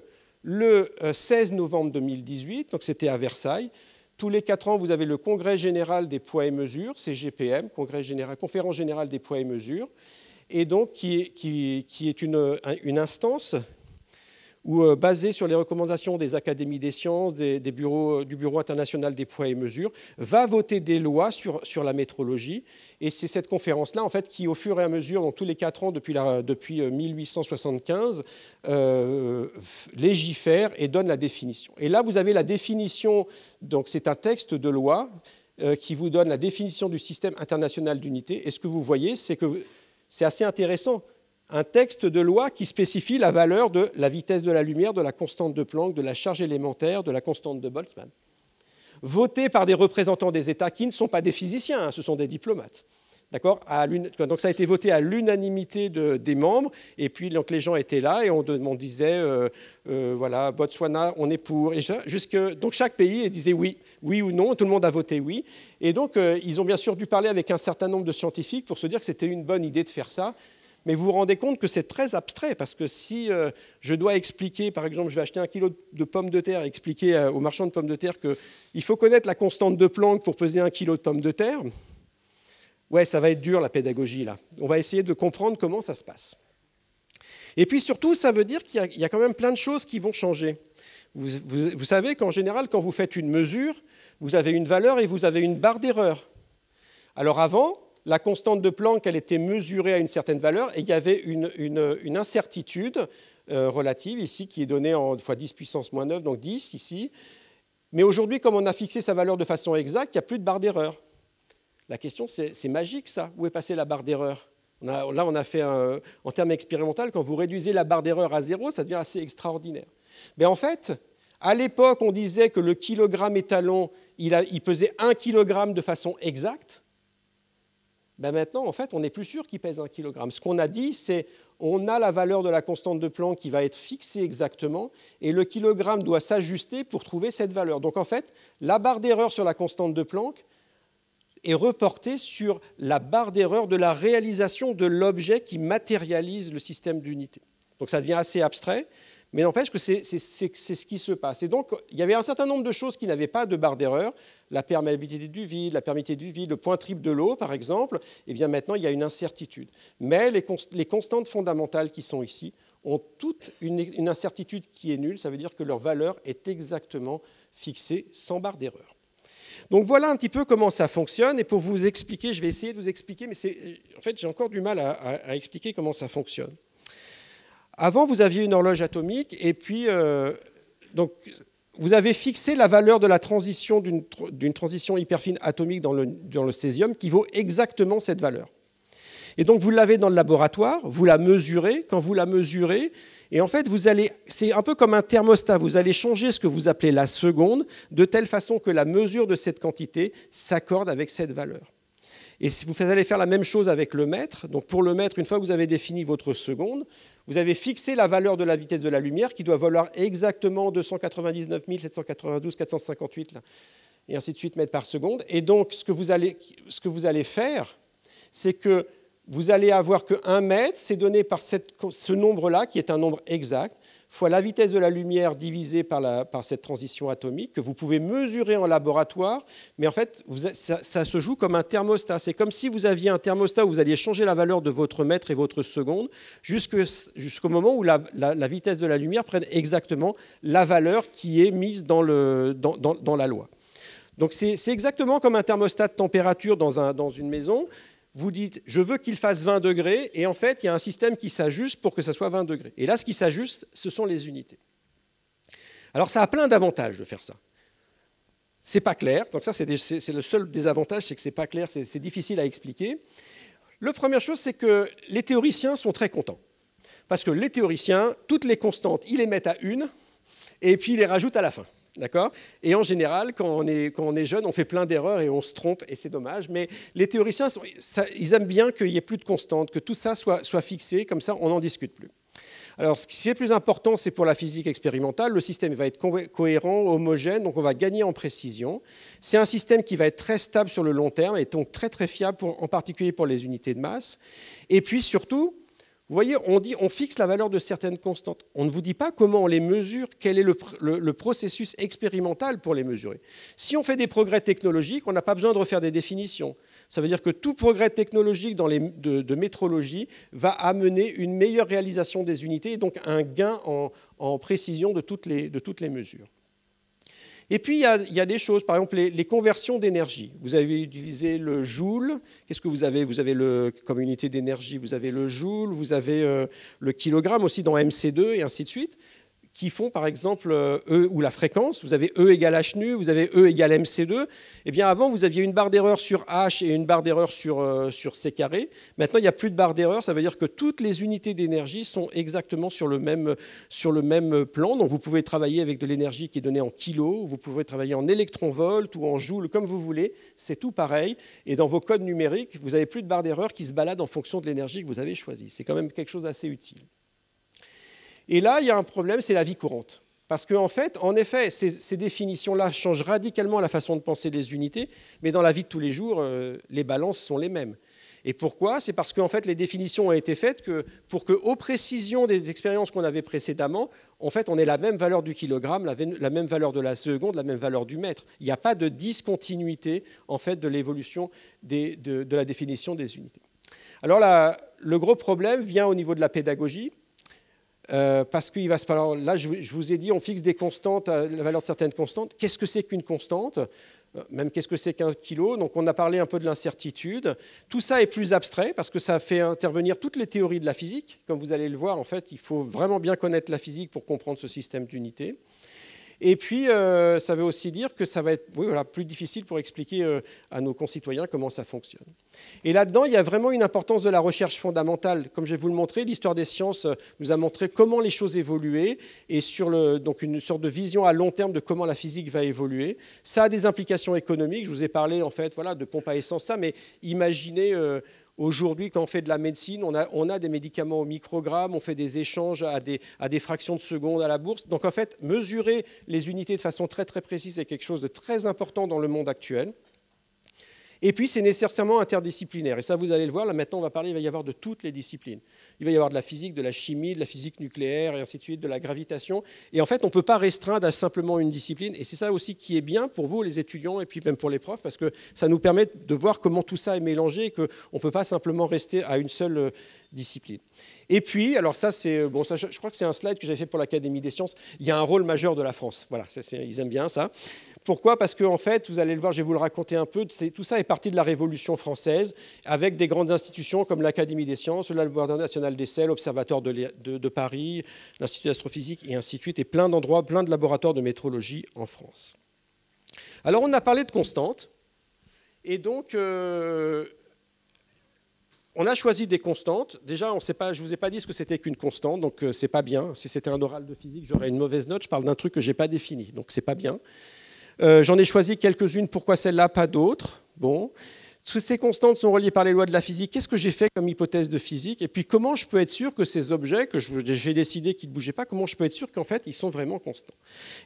le 16 euh, novembre 2018, donc c'était à Versailles, tous les quatre ans, vous avez le Congrès général des poids et mesures, CGPM, Congrès général, Conférence générale des poids et mesures, et donc qui est, une, instance ou euh, basé sur les recommandations des académies des sciences, des, bureaux, euh, du Bureau international des poids et mesures, va voter des lois sur, sur la métrologie. Et c'est cette conférence-là, en fait, qui, au fur et à mesure, dans tous les quatre ans depuis, la, depuis 1875, euh, légifère et donne la définition. Et là, vous avez la définition, donc c'est un texte de loi qui vous donne la définition du système international d'unité. Et ce que vous voyez, c'est que c'est assez intéressant un texte de loi qui spécifie la valeur de la vitesse de la lumière, de la constante de Planck, de la charge élémentaire, de la constante de Boltzmann, voté par des représentants des États qui ne sont pas des physiciens, hein, ce sont des diplomates. D'accord Donc ça a été voté à l'unanimité de, des membres, et puis les gens étaient là et on, disait, euh, euh, voilà, Botswana, on est pour. Et jusque, donc chaque pays disait oui, oui ou non, tout le monde a voté oui. Et donc euh, ils ont bien sûr dû parler avec un certain nombre de scientifiques pour se dire que c'était une bonne idée de faire ça, mais vous vous rendez compte que c'est très abstrait, parce que si euh, je dois expliquer, par exemple, je vais acheter un kilo de pommes de terre et expliquer euh, aux au marchand de pommes de terre qu'il faut connaître la constante de Planck pour peser un kilo de pommes de terre, ouais, ça va être dur la pédagogie là. On va essayer de comprendre comment ça se passe. Et puis surtout, ça veut dire qu'il y, a quand même plein de choses qui vont changer. vous savez qu'en général, quand vous faites une mesure, vous avez une valeur et vous avez une barre d'erreur. Alors avant, la constante de Planck, elle était mesurée à une certaine valeur et il y avait une, incertitude euh, relative ici qui est donnée en fois 10 puissance moins 9, donc 10 ici. Mais aujourd'hui, comme on a fixé sa valeur de façon exacte, il n'y a plus de barre d'erreur. La question, c'est magique ça. Où est passée la barre d'erreur Là, on a fait, en termes expérimentaux, quand vous réduisez la barre d'erreur à zéro, ça devient assez extraordinaire. Mais en fait, à l'époque, on disait que le kilogramme étalon, il, pesait 1 kilogramme de façon exacte ben maintenant, en fait, on n'est plus sûr qu'il pèse un kilogramme. Ce qu'on a dit, c'est on a la valeur de la constante de Planck qui va être fixée exactement, et le kilogramme doit s'ajuster pour trouver cette valeur. Donc en fait, la barre d'erreur sur la constante de Planck est reportée sur la barre d'erreur de la réalisation de l'objet qui matérialise le système d'unité. Donc ça devient assez abstrait, mais n'empêche que c'est ce qui se passe. Et donc, il y avait un certain nombre de choses qui n'avaient pas de barre d'erreur. La perméabilité du vide, la perméabilité du vide, le point triple de l'eau, par exemple. Eh bien, maintenant, il y a une incertitude. Mais les, constantes fondamentales qui sont ici ont toutes une, incertitude qui est nulle. Ça veut dire que leur valeur est exactement fixée sans barre d'erreur. Donc voilà un petit peu comment ça fonctionne. Et pour vous expliquer, je vais essayer de vous expliquer, mais en fait j'ai encore du mal à expliquer comment ça fonctionne. Avant, vous aviez une horloge atomique, et puis euh, vous avez fixé la valeur de la transition d'une transition hyperfine atomique dans le, dans césium qui vaut exactement cette valeur. Et donc vous l'avez dans le laboratoire, vous la mesurez, quand vous la mesurez, et en fait vous allez, c'est un peu comme un thermostat, vous allez changer ce que vous appelez la seconde de telle façon que la mesure de cette quantité s'accorde avec cette valeur. Et vous allez faire la même chose avec le mètre. Donc pour le mètre, une fois que vous avez défini votre seconde, vous avez fixé la valeur de la vitesse de la lumière qui doit valoir exactement 299 792 458 et ainsi de suite mètres par seconde. Et donc, ce que vous allez, ce que vous allez faire, c'est que vous allez avoir que mètre, c'est donné par ce nombre-là, qui est un nombre exact fois la vitesse de la lumière divisée par, cette transition atomique que vous pouvez mesurer en laboratoire, mais en fait, ça, se joue comme un thermostat. C'est comme si vous aviez un thermostat où vous alliez changer la valeur de votre mètre et votre seconde jusqu'au moment où la, vitesse de la lumière prenne exactement la valeur qui est mise dans, la loi. Donc c'est exactement comme un thermostat de température dans une maison vous dites je veux qu'il fasse 20 degrés, et en fait, il y a un système qui s'ajuste pour que ça soit 20 degrés. Et là, ce qui s'ajuste, ce sont les unités. Alors ça a plein d'avantages de faire ça. C'est pas clair, donc ça c'est le seul désavantage, c'est que c'est pas clair, c'est difficile à expliquer. La première chose, c'est que les théoriciens sont très contents. Parce que les théoriciens, toutes les constantes, ils les mettent à une, et puis ils les rajoutent à la fin. D'accord Et en général, quand on, est, jeune, on fait plein d'erreurs et on se trompe, et c'est dommage. Mais les théoriciens, ils aiment bien qu'il n'y ait plus de constantes, que tout ça soit, fixé, comme ça on n'en discute plus. Alors, ce qui est plus important, c'est pour la physique expérimentale, le système va être cohérent, homogène, donc on va gagner en précision. C'est un système qui va être très stable sur le long terme et donc très très fiable, en particulier pour les unités de masse. Et puis surtout, vous voyez, on dit on fixe la valeur de certaines constantes. On ne vous dit pas comment on les mesure, quel est le, processus expérimental pour les mesurer. Si on fait des progrès technologiques, on n'a pas besoin de refaire des définitions. Ça veut dire que tout progrès technologique dans les, de, métrologie va amener une meilleure réalisation des unités et donc un gain en, en précision de toutes les, de toutes les mesures. Et puis, il y, a, des choses, par exemple, les, conversions d'énergie. Vous avez utilisé le joule. Qu'est-ce que vous avez Vous avez le, comme unité d'énergie, vous avez le joule, vous avez euh, le kilogramme aussi dans MC2 et ainsi de suite qui font par exemple euh, E ou la fréquence, vous avez E égale H nu, vous avez E égale MC2, et eh bien avant vous aviez une barre d'erreur sur H et une barre d'erreur sur, euh, sur C carré. Maintenant il n'y a plus de barre d'erreur, ça veut dire que toutes les unités d'énergie sont exactement sur le, même, sur le même plan. Donc vous pouvez travailler avec de l'énergie qui est donnée en kilos, vous pouvez travailler en électronvolts ou en joules comme vous voulez, c'est tout pareil. Et dans vos codes numériques, vous n'avez plus de barre d'erreur qui se balade en fonction de l'énergie que vous avez choisie. C'est quand même quelque chose d'assez utile. Et là, il y a un problème, c'est la vie courante. Parce qu'en en fait, en effet, ces, définitions-là changent radicalement la façon de penser des unités, mais dans la vie de tous les jours, euh, les balances sont les mêmes. Et pourquoi C'est parce qu'en fait, les définitions ont été faites que, pour que, aux précisions des expériences qu'on avait précédemment, en fait, on ait la même valeur du kilogramme, la, même valeur de la seconde, la même valeur du mètre. Il n'y a pas de discontinuité, en fait, de l'évolution de, la définition des unités. Alors, le gros problème vient au niveau de la pédagogie euh, parce qu'il va se là je, vous ai dit, on fixe des constantes, euh, la valeur de certaines constantes. Qu'est-ce que c'est qu'une constante euh, même qu'est-ce que c'est qu'un kilo. Donc on a parlé un peu de l'incertitude. Tout ça est plus abstrait parce que ça fait intervenir toutes les théories de la physique. Comme vous allez le voir, en fait, il faut vraiment bien connaître la physique pour comprendre ce système d'unités. Et puis, euh, ça veut aussi dire que ça va être plus difficile pour expliquer euh, à nos concitoyens comment ça fonctionne. Et là-dedans, il y a vraiment une importance de la recherche fondamentale. Comme je vais vous le montrer, l'histoire des sciences euh, nous a montré comment les choses évoluaient et sur le, donc une sorte de vision à long terme de comment la physique va évoluer. Ça a des implications économiques. Je vous ai parlé en fait voilà, de pompes à essence, ça, mais imaginez... Aujourd'hui, quand on fait de la médecine, on a, des médicaments au microgramme, on fait des échanges à des, fractions de seconde à la bourse. Donc en fait, mesurer les unités de façon très très précise est quelque chose de très important dans le monde actuel. Et puis, c'est nécessairement interdisciplinaire. Et ça, vous allez le voir, là maintenant, on va parler, il va y avoir de toutes les disciplines. Il va y avoir de la physique, de la chimie, de la physique nucléaire, et ainsi de suite, de la gravitation. Et en fait, on ne peut pas restreindre à simplement une discipline. Et c'est ça aussi qui est bien pour vous, les étudiants, et puis même pour les profs, parce que ça nous permet de voir comment tout ça est mélangé et qu'on ne peut pas simplement rester à une seule euh, discipline. Et puis, alors ça, c'est euh, bon, ça, je crois que c'est un slide que j'avais fait pour l'Académie des sciences. Il y a un rôle majeur de la France. Voilà, ils aiment bien ça. Pourquoi Parce que, en fait, vous allez le voir, je vais vous le raconter un peu, tout ça est parti de la Révolution française, avec des grandes institutions comme l'Académie des sciences, le Laboratoire national des l'Observatoire de, Paris, l'Institut d'astrophysique, et ainsi de suite, et plein d'endroits, plein de laboratoires de métrologie en France. Alors, on a parlé de constantes, et donc, euh, on a choisi des constantes. Déjà, je ne vous ai pas dit ce que c'était qu'une constante, donc ce euh, c'est pas bien. Si c'était un oral de physique, j'aurais une mauvaise note. Je parle d'un truc que je n'ai pas défini, donc c'est pas bien. Euh, j'en ai choisi quelques-unes. Pourquoi celle-là, pas d'autres Bon. Toutes ces constantes sont reliées par les lois de la physique. Qu'est-ce que j'ai fait comme hypothèse de physique Et puis, comment je peux être sûr que ces objets que j'ai décidé qu'ils ne bougeaient pas, comment je peux être sûr qu'en fait, ils sont vraiment constants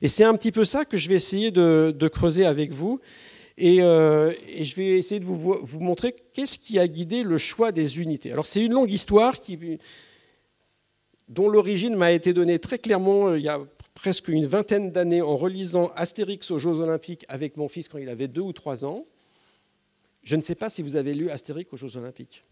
Et c'est un petit peu ça que je vais essayer de, creuser avec vous. Euh, et, je vais essayer de vous, vous montrer qu'est-ce qui a guidé le choix des unités. Alors, c'est une longue histoire qui, dont l'origine m'a été donnée très clairement euh, il y a presque une vingtaine d'années en relisant Astérix aux Jeux Olympiques avec mon fils quand il avait deux ou trois ans. Je ne sais pas si vous avez lu Astérix aux Jeux Olympiques.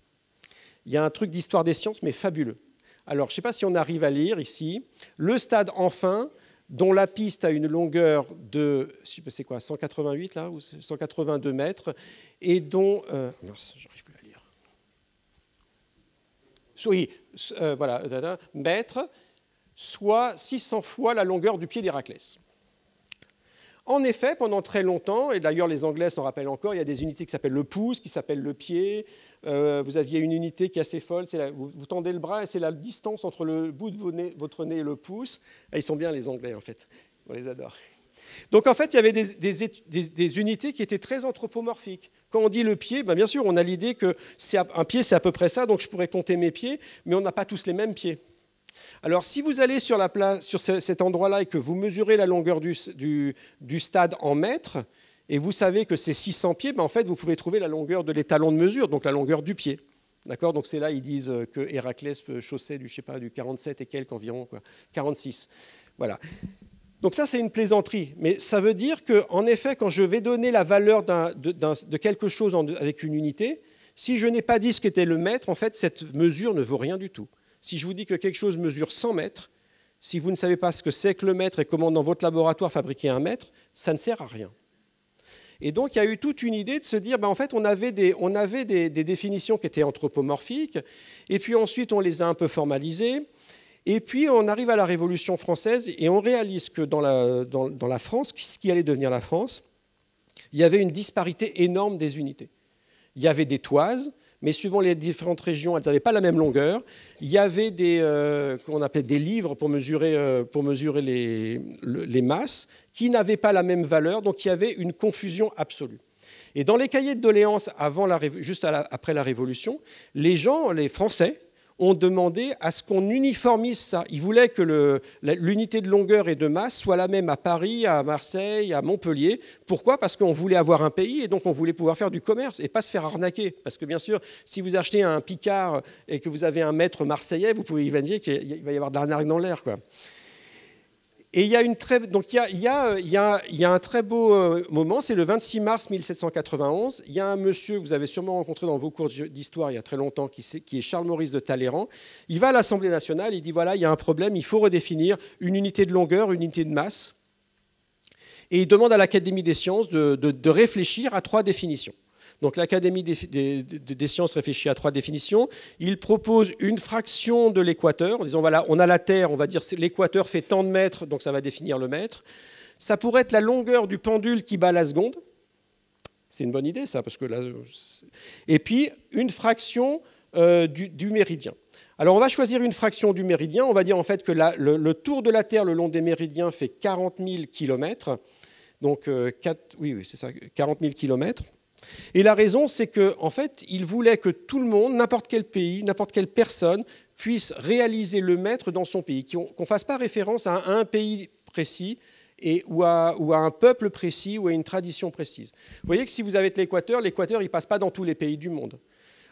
Il y a un truc d'histoire des sciences, mais fabuleux. Alors, je ne sais pas si on arrive à lire ici. Le stade enfin, dont la piste a une longueur de, c'est quoi, 188 là, ou 182 mètres, et dont, euh, mince, j'arrive plus à lire. Oui, euh, voilà, euh, mètres, soit 600 fois la longueur du pied d'Héraclès. En effet, pendant très longtemps, et d'ailleurs les Anglais s'en rappellent encore, il y a des unités qui s'appellent le pouce, qui s'appellent le pied. Euh, vous aviez une unité qui est assez folle, vous, tendez le bras et c'est la distance entre le bout de votre nez et le pouce. Ah, ils sont bien les Anglais en fait, on les adore. Donc en fait, il y avait des, unités qui étaient très anthropomorphiques. Quand on dit le pied, ben, bien sûr, on a l'idée que un pied, c'est à peu près ça, donc je pourrais compter mes pieds, mais on n'a pas tous les mêmes pieds. Alors si vous allez sur, cet endroit-là et que vous mesurez la longueur du, stade en mètres, et vous savez que c'est 600 pieds, ben, en fait, vous pouvez trouver la longueur de l'étalon de mesure, donc la longueur du pied. D'accord Donc c'est là, ils disent euh, que Héraclès euh, chaussait du, je pas, du 47 et quelques environ, 46. Voilà. Donc ça, c'est une plaisanterie. Mais ça veut dire qu'en effet, quand je vais donner la valeur de, quelque chose avec une unité, si je n'ai pas dit ce qu'était le mètre, en fait, cette mesure ne vaut rien du tout. Si je vous dis que quelque chose mesure 100 mètres, si vous ne savez pas ce que c'est que le mètre et comment dans votre laboratoire fabriquer un mètre, ça ne sert à rien. Et donc, il y a eu toute une idée de se dire, ben, en fait, on avait, des, on avait des, définitions qui étaient anthropomorphiques, et puis ensuite, on les a un peu formalisées, et puis on arrive à la Révolution française, et on réalise que dans la, dans la France, ce qui allait devenir la France, il y avait une disparité énorme des unités. Il y avait des toises, mais suivant les différentes régions, elles n'avaient pas la même longueur. Il y avait des, euh, qu'on appelait des livres pour mesurer, euh, pour mesurer les, masses, qui n'avaient pas la même valeur, donc il y avait une confusion absolue. Et dans les cahiers de doléances, juste après la Révolution, les gens, les Français, ont demandé à ce qu'on uniformise ça. Ils voulaient que l'unité de longueur et de masse soit la même à Paris, à Marseille, à Montpellier. Pourquoi Parce qu'on voulait avoir un pays et donc on voulait pouvoir faire du commerce et pas se faire arnaquer. Parce que bien sûr, si vous achetez un Picard et que vous avez un maître marseillais, vous pouvez imaginer qu'il va y avoir de l'arnaque dans l'air. quoi. Et il y a une très, donc il y un très beau euh, moment, c'est le 26 mars 1791. Il y a un monsieur que vous avez sûrement rencontré dans vos cours d'histoire il y a très longtemps, qui, est Charles Maurice de Talleyrand. Il va à l'Assemblée nationale, il dit voilà, il y a un problème, il faut redéfinir une unité de longueur, une unité de masse. Et il demande à l'Académie des sciences de réfléchir à trois définitions. Donc l'Académie des, sciences réfléchit à trois définitions. Il propose une fraction de l'équateur, en disant voilà, on a la Terre, on va dire l'équateur fait tant de mètres, donc ça va définir le mètre. Ça pourrait être la longueur du pendule qui bat la seconde. C'est une bonne idée, ça, parce que Et puis, une fraction euh, du, méridien. Alors on va choisir une fraction du méridien. On va dire en fait que le, tour de la Terre le long des méridiens fait 40 000 km. Donc euh, oui, c'est ça, 40 000 km. Et la raison, c'est qu'en fait, il voulait que tout le monde, n'importe quel pays, n'importe quelle personne, puisse réaliser le maître dans son pays, qu'on ne fasse pas référence à un, pays précis, ou, à, un peuple précis ou à une tradition précise. Vous voyez que si vous avez l'Équateur, l'Équateur, il ne passe pas dans tous les pays du monde.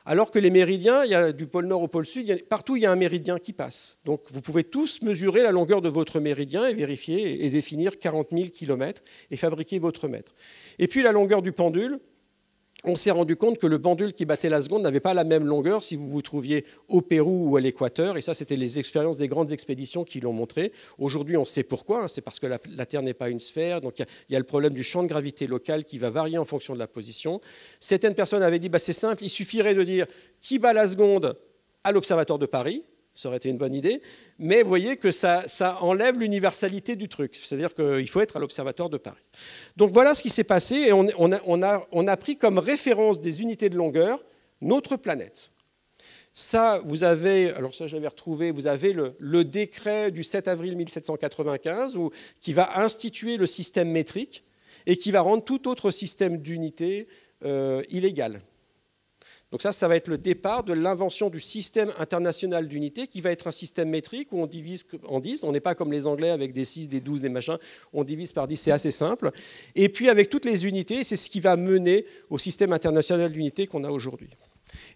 Alors que les méridiens, il y a du pôle nord au pôle sud, il partout il y a un méridien qui passe. Donc vous pouvez tous mesurer la longueur de votre méridien et vérifier et, définir 40 000 km et fabriquer votre mètre. Et puis la longueur du pendule, on s'est rendu compte que le pendule qui battait la seconde n'avait pas la même longueur si vous vous trouviez au Pérou ou à l'Équateur. Et ça, c'était les expériences des grandes expéditions qui l'ont montré. Aujourd'hui, on sait pourquoi. Hein. C'est parce que la, Terre n'est pas une sphère. Donc, il y, a le problème du champ de gravité local qui va varier en fonction de la position. Certaines personnes avaient dit, bah, c'est simple, il suffirait de dire qui bat la seconde à l'Observatoire de Paris ça aurait été une bonne idée. Mais vous voyez que ça, enlève l'universalité du truc. C'est-à-dire qu'il faut être à l'Observatoire de Paris. Donc voilà ce qui s'est passé. Et on, a, on, a, pris comme référence des unités de longueur notre planète. Ça, vous avez, alors ça j'avais retrouvé, vous avez le, décret du 7 avril 1795 qui va instituer le système métrique et qui va rendre tout autre système d'unité euh, illégal. Donc ça, ça va être le départ de l'invention du système international d'unités qui va être un système métrique où on divise en 10. On n'est pas comme les Anglais avec des 6, des 12, des machins. On divise par 10, c'est assez simple. Et puis avec toutes les unités, c'est ce qui va mener au système international d'unités qu'on a aujourd'hui.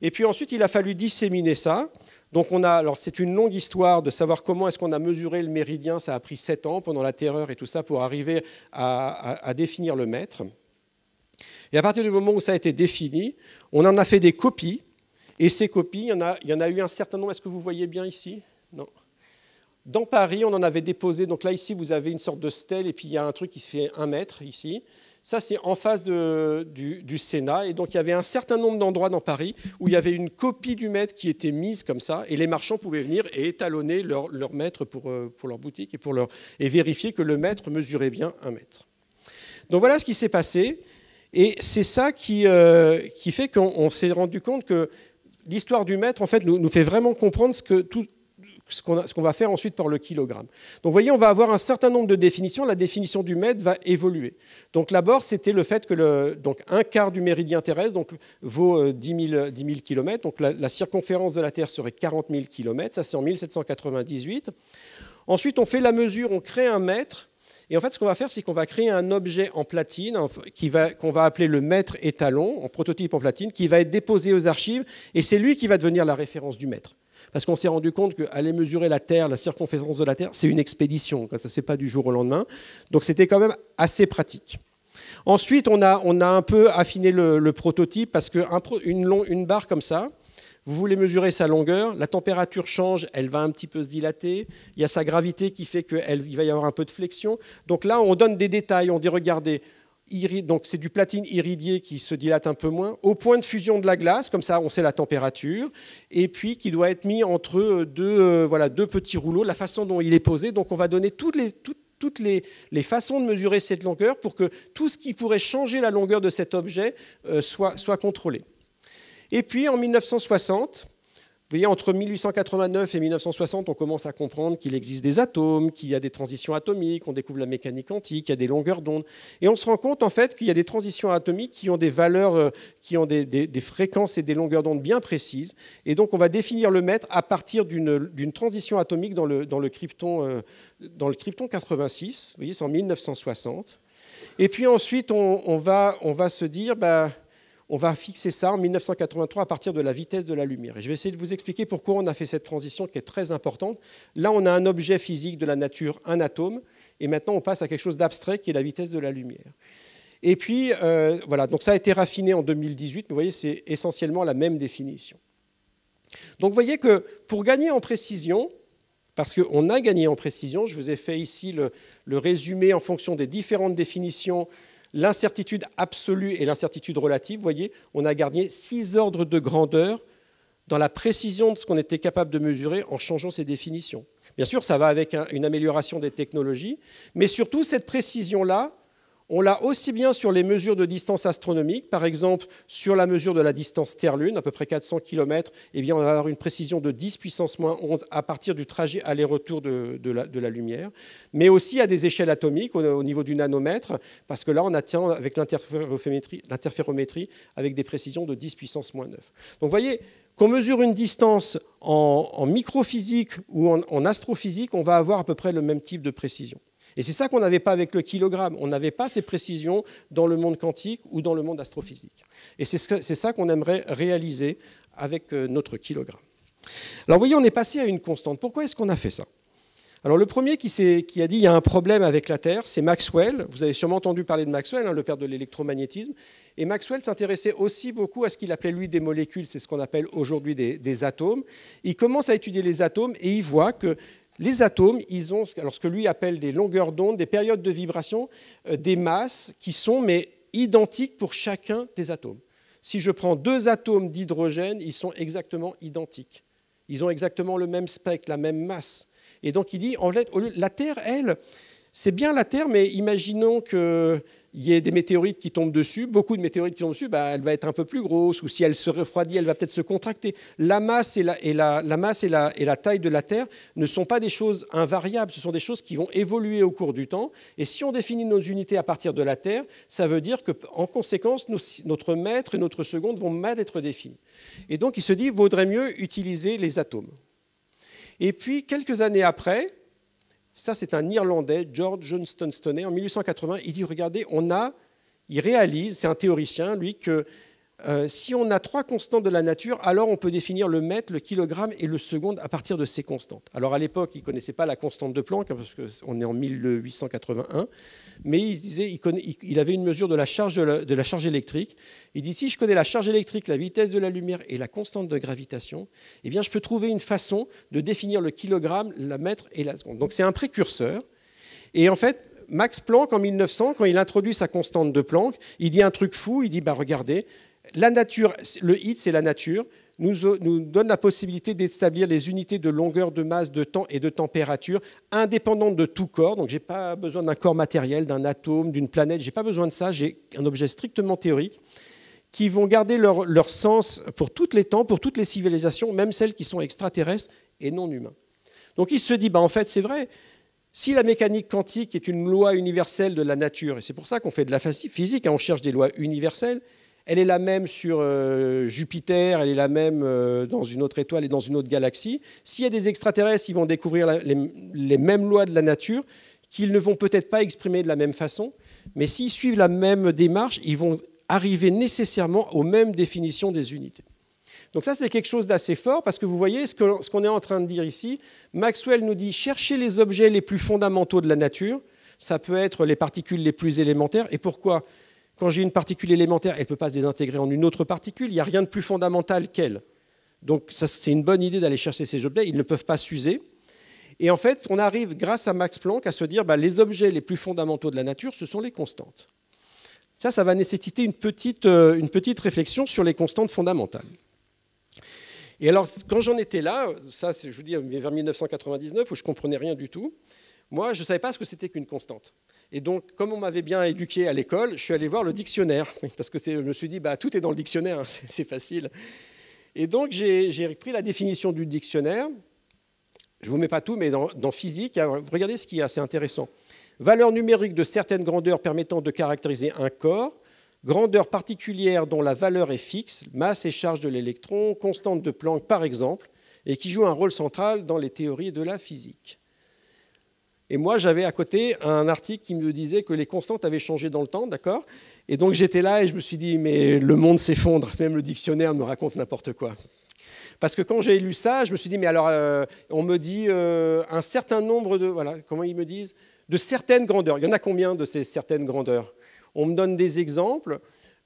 Et puis ensuite, il a fallu disséminer ça. Donc on a, alors c'est une longue histoire de savoir comment est-ce qu'on a mesuré le méridien. Ça a pris 7 ans pendant la terreur et tout ça pour arriver à définir le mètre. Et à partir du moment où ça a été défini, on en a fait des copies. Et ces copies, il y en a, eu un certain nombre. Est-ce que vous voyez bien ici Non. Dans Paris, on en avait déposé. Donc là, ici, vous avez une sorte de stèle. Et puis, il y a un truc qui se fait un mètre ici. Ça, c'est en face du, Sénat. Et donc, il y avait un certain nombre d'endroits dans Paris où il y avait une copie du mètre qui était mise comme ça. Et les marchands pouvaient venir et étalonner leur, mètre euh, pour, leur boutique et, pour leur, et vérifier que le mètre mesurait bien un mètre. Donc, voilà ce qui s'est passé. Et c'est ça qui, euh, fait qu'on s'est rendu compte que l'histoire du mètre, en fait, nous, fait vraiment comprendre ce qu'on va faire ensuite par le kilogramme. Donc vous voyez, on va avoir un certain nombre de définitions. La définition du mètre va évoluer. Donc d'abord, c'était le fait que donc un quart du méridien terrestre donc, vaut 10 euh, 000, kilomètres. km. Donc la, la, circonférence de la Terre serait 40 000 km. Ça, c'est en 1798. Ensuite, on fait la mesure, on crée un mètre et en fait, ce qu'on va faire, c'est qu'on va créer un objet en platine qu'on va, va appeler le maître étalon, en prototype en platine, qui va être déposé aux archives, et c'est lui qui va devenir la référence du maître. Parce qu'on s'est rendu compte qu'aller mesurer la Terre, la circonférence de la Terre, c'est une expédition, ça ne se fait pas du jour au lendemain. Donc c'était quand même assez pratique. Ensuite, on a, on a un peu affiné le, prototype parce qu'une une barre comme ça, vous voulez mesurer sa longueur, la température change, elle va un petit peu se dilater, il y a sa gravité qui fait qu'il va y avoir un peu de flexion. Donc là, on donne des détails, on dit regardez, donc c'est du platine iridié qui se dilate un peu moins, au point de fusion de la glace, comme ça on sait la température, et puis qui doit être mis entre deux, euh, voilà, deux petits rouleaux, la façon dont il est posé. Donc on va donner toutes les, toutes, les, les façons de mesurer cette longueur pour que tout ce qui pourrait changer la longueur de cet objet euh, soit, soit contrôlé. Et puis en 1960, vous voyez, entre 1889 et 1960, on commence à comprendre qu'il existe des atomes, qu'il y a des transitions atomiques, on découvre la mécanique quantique, il y a des longueurs d'onde. Et on se rend compte, en fait, qu'il y a des transitions atomiques qui ont des valeurs, euh, qui ont des, fréquences et des longueurs d'onde bien précises. Et donc, on va définir le mètre à partir d'une transition atomique dans le, dans, le krypton, euh, dans le krypton 86. Vous voyez, c'est en 1960. Et puis ensuite, on, va, on va se dire... Bah, on va fixer ça en 1983 à partir de la vitesse de la lumière. Et je vais essayer de vous expliquer pourquoi on a fait cette transition qui est très importante. Là, on a un objet physique de la nature, un atome, et maintenant on passe à quelque chose d'abstrait qui est la vitesse de la lumière. Et puis, euh, voilà, donc ça a été raffiné en 2018, vous voyez, c'est essentiellement la même définition. Donc vous voyez que pour gagner en précision, parce qu'on a gagné en précision, je vous ai fait ici le résumé en fonction des différentes définitions L'incertitude absolue et l'incertitude relative, vous voyez, on a gagné six ordres de grandeur dans la précision de ce qu'on était capable de mesurer en changeant ces définitions. Bien sûr, ça va avec une amélioration des technologies, mais surtout cette précision-là, on l'a aussi bien sur les mesures de distance astronomique, par exemple sur la mesure de la distance Terre-Lune, à peu près 400 km, eh bien on va avoir une précision de 10 puissance moins 11 à partir du trajet aller-retour de, la, lumière, mais aussi à des échelles atomiques au, niveau du nanomètre, parce que là on atteint avec l'interférométrie avec des précisions de 10 puissance moins 9. Donc vous voyez, qu'on mesure une distance en, microphysique ou en astrophysique, on va avoir à peu près le même type de précision. Et c'est ça qu'on n'avait pas avec le kilogramme. On n'avait pas ces précisions dans le monde quantique ou dans le monde astrophysique. Et c'est ça qu'on aimerait réaliser avec euh, notre kilogramme. Alors vous voyez, on est passé à une constante. Pourquoi est-ce qu'on a fait ça alors le premier qui, qui a dit qu'il y a un problème avec la Terre, c'est Maxwell. Vous avez sûrement entendu parler de Maxwell, hein, le père de l'électromagnétisme. Et Maxwell s'intéressait aussi beaucoup à ce qu'il appelait lui des molécules, c'est ce qu'on appelle aujourd'hui des, des, atomes. Il commence à étudier les atomes et il voit que les atomes, ils ont ce que lui appelle des longueurs d'onde, des périodes de vibration, euh, des masses qui sont mais identiques pour chacun des atomes. Si je prends deux atomes d'hydrogène, ils sont exactement identiques. Ils ont exactement le même spectre, la même masse. Et donc il dit, en fait, la Terre, elle, c'est bien la Terre, mais imaginons qu'il y ait des météorites qui tombent dessus, beaucoup de météorites qui tombent dessus, bah, elle va être un peu plus grosse, ou si elle se refroidit, elle va peut-être se contracter. La masse, et la, taille de la Terre ne sont pas des choses invariables, ce sont des choses qui vont évoluer au cours du temps. Et si on définit nos unités à partir de la Terre, ça veut dire qu'en conséquence, notre mètre et notre seconde vont mal être définis. Et donc il se dit, vaudrait mieux utiliser les atomes. Et puis, quelques années après, ça, c'est un Irlandais, George Johnston Stoney, en 1880. Il dit, regardez, on a, il réalise, c'est un théoricien, lui, que euh, si on a trois constantes de la nature, alors on peut définir le mètre, le kilogramme et le seconde à partir de ces constantes. Alors à l'époque, il ne connaissaient pas la constante de Planck, hein, parce qu'on est en 1881, mais il, disait, avait une mesure de la, charge de, la... charge électrique. Il dit, si je connais la charge électrique, la vitesse de la lumière et la constante de gravitation, eh bien je peux trouver une façon de définir le kilogramme, la mètre et la seconde. Donc c'est un précurseur. Et en fait, Max Planck, en 1900, quand il introduit sa constante de Planck, il dit un truc fou, il dit, bah, regardez, la nature, le hit, c'est la nature, euh, nous, donne la possibilité d'établir les unités de longueur, de masse, de temps et de température indépendantes de tout corps. Donc, je n'ai pas besoin d'un corps matériel, d'un atome, d'une planète. Je n'ai pas besoin de ça. J'ai un objet strictement théorique qui vont garder leur, sens pour tous les temps, pour toutes les civilisations, même celles qui sont extraterrestres et non humains. Donc il se dit, bah, en fait, c'est vrai, si la mécanique quantique est une loi universelle de la nature, et c'est pour ça qu'on fait de la physique, hein, on cherche des lois universelles, elle est la même sur euh, Jupiter, elle est la même euh, dans une autre étoile et dans une autre galaxie. S'il y a des extraterrestres, ils vont découvrir les, mêmes lois de la nature qu'ils ne vont peut-être pas exprimer de la même façon, mais s'ils suivent la même démarche, ils vont arriver nécessairement aux mêmes définitions des unités. Donc ça, c'est quelque chose d'assez fort, parce que vous voyez ce qu'on est en train de dire ici. Maxwell nous dit, chercher les objets les plus fondamentaux de la nature, ça peut être les particules les plus élémentaires. Et pourquoi quand j'ai une particule élémentaire, elle ne peut pas se désintégrer en une autre particule. Il n'y a rien de plus fondamental qu'elle. Donc c'est une bonne idée d'aller chercher ces objets. Ils ne peuvent pas s'user. Et en fait, on arrive, grâce à Max Planck, à se dire que bah, les objets les plus fondamentaux de la nature, ce sont les constantes. Ça, ça va nécessiter une petite, euh, une petite réflexion sur les constantes fondamentales. Et alors, quand j'en étais là, ça, je vous dis, vers 1999, où je ne comprenais rien du tout, moi, je ne savais pas ce que c'était qu'une constante. Et donc, comme on m'avait bien éduqué à l'école, je suis allé voir le dictionnaire, parce que je me suis dit, bah, tout est dans le dictionnaire, hein, c'est facile. Et donc, j'ai repris la définition du dictionnaire. Je ne vous mets pas tout, mais dans, dans physique, hein, regardez ce qui est assez intéressant. Valeur numérique de certaines grandeurs permettant de caractériser un corps, grandeur particulière dont la valeur est fixe, masse et charge de l'électron, constante de Planck par exemple, et qui joue un rôle central dans les théories de la physique. Et moi, j'avais à côté un article qui me disait que les constantes avaient changé dans le temps, d'accord Et donc j'étais là et je me suis dit, mais le monde s'effondre, même le dictionnaire me raconte n'importe quoi. Parce que quand j'ai lu ça, je me suis dit, mais alors, euh, on me dit euh, un certain nombre de, voilà, comment ils me disent, de certaines grandeurs. Il y en a combien de ces certaines grandeurs On me donne des exemples.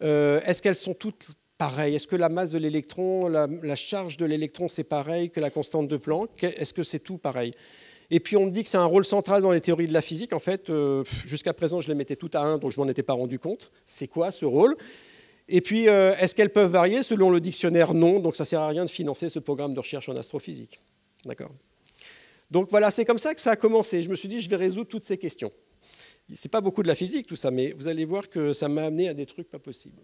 Euh, est-ce qu'elles sont toutes pareilles Est-ce que la masse de l'électron, la, la, charge de l'électron, c'est pareil que la constante de Planck Est-ce que c'est tout pareil et puis on me dit que c'est un rôle central dans les théories de la physique. En fait, euh, jusqu'à présent, je les mettais toutes à un, donc je m'en étais pas rendu compte. C'est quoi ce rôle Et puis, euh, est-ce qu'elles peuvent varier Selon le dictionnaire, non. Donc ça sert à rien de financer ce programme de recherche en astrophysique. D'accord Donc voilà, c'est comme ça que ça a commencé. Je me suis dit, je vais résoudre toutes ces questions. C'est pas beaucoup de la physique, tout ça, mais vous allez voir que ça m'a amené à des trucs pas possibles.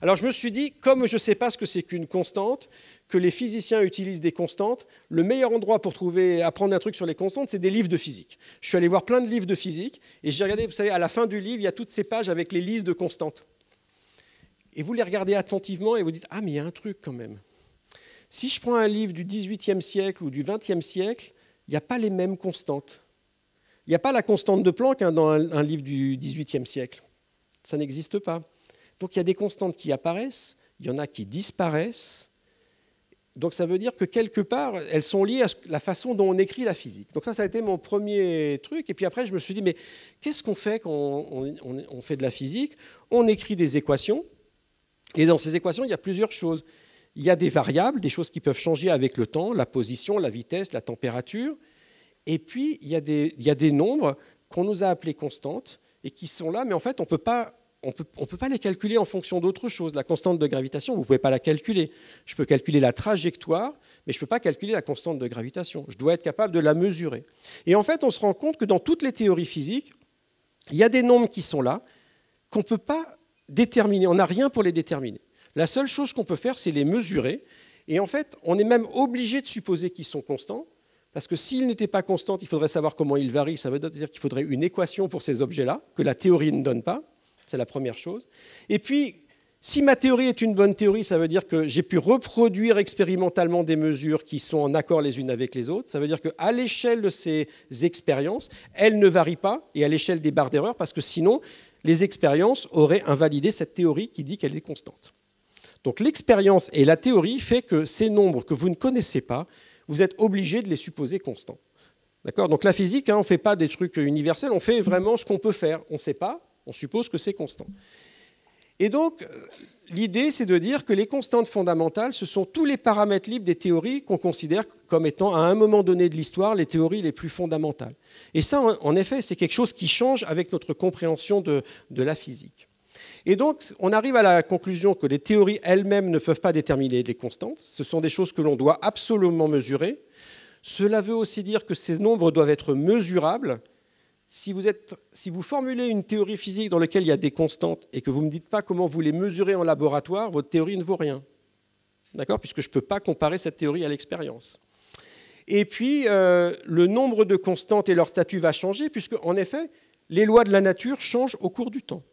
Alors je me suis dit, comme je ne sais pas ce que c'est qu'une constante, que les physiciens utilisent des constantes, le meilleur endroit pour trouver, apprendre un truc sur les constantes, c'est des livres de physique. Je suis allé voir plein de livres de physique et j'ai regardé, vous savez, à la fin du livre, il y a toutes ces pages avec les listes de constantes. Et vous les regardez attentivement et vous dites, ah mais il y a un truc quand même. Si je prends un livre du 18 18e siècle ou du 20 20e siècle, il n'y a pas les mêmes constantes. Il n'y a pas la constante de Planck hein, dans un, livre du 18 18e siècle. Ça n'existe pas. Donc il y a des constantes qui apparaissent, il y en a qui disparaissent. Donc ça veut dire que quelque part, elles sont liées à la façon dont on écrit la physique. Donc ça, ça a été mon premier truc. Et puis après, je me suis dit, mais qu'est-ce qu'on fait quand on, fait de la physique On écrit des équations. Et dans ces équations, il y a plusieurs choses. Il y a des variables, des choses qui peuvent changer avec le temps, la position, la vitesse, la température. Et puis, il y des, il y a des nombres qu'on nous a appelés constantes et qui sont là, mais en fait, on ne peut pas on peut, ne peut pas les calculer en fonction d'autre chose. La constante de gravitation, vous ne pouvez pas la calculer. Je peux calculer la trajectoire, mais je ne peux pas calculer la constante de gravitation. Je dois être capable de la mesurer. Et en fait, on se rend compte que dans toutes les théories physiques, il y a des nombres qui sont là, qu'on ne peut pas déterminer. On n'a rien pour les déterminer. La seule chose qu'on peut faire, c'est les mesurer. Et en fait, on est même obligé de supposer qu'ils sont constants, parce que s'ils n'étaient pas constants, il faudrait savoir comment ils varient. Ça veut dire qu'il faudrait une équation pour ces objets-là, que la théorie ne donne pas. C'est la première chose. Et puis, si ma théorie est une bonne théorie, ça veut dire que j'ai pu reproduire expérimentalement des mesures qui sont en accord les unes avec les autres. Ça veut dire qu'à l'échelle de ces expériences, elles ne varient pas, et à l'échelle des barres d'erreur, parce que sinon, les expériences auraient invalidé cette théorie qui dit qu'elle est constante. Donc l'expérience et la théorie fait que ces nombres que vous ne connaissez pas, vous êtes obligé de les supposer constants. D'accord Donc la physique, hein, on ne fait pas des trucs universels, on fait vraiment ce qu'on peut faire. On ne sait pas, on suppose que c'est constant. Et donc, euh, l'idée, c'est de dire que les constantes fondamentales, ce sont tous les paramètres libres des théories qu'on considère comme étant, à un moment donné de l'histoire, les théories les plus fondamentales. Et ça, en effet, c'est quelque chose qui change avec notre compréhension de, la physique. Et donc, on arrive à la conclusion que les théories elles-mêmes ne peuvent pas déterminer les constantes. Ce sont des choses que l'on doit absolument mesurer. Cela veut aussi dire que ces nombres doivent être mesurables si vous, formulez une théorie physique dans laquelle il y a des constantes et que vous ne me dites pas comment vous les mesurez en laboratoire, votre théorie ne vaut rien. D'accord Puisque je ne peux pas comparer cette théorie à l'expérience. Et puis, euh, le nombre de constantes et leur statut va changer, puisque, en effet, les lois de la nature changent au cours du temps.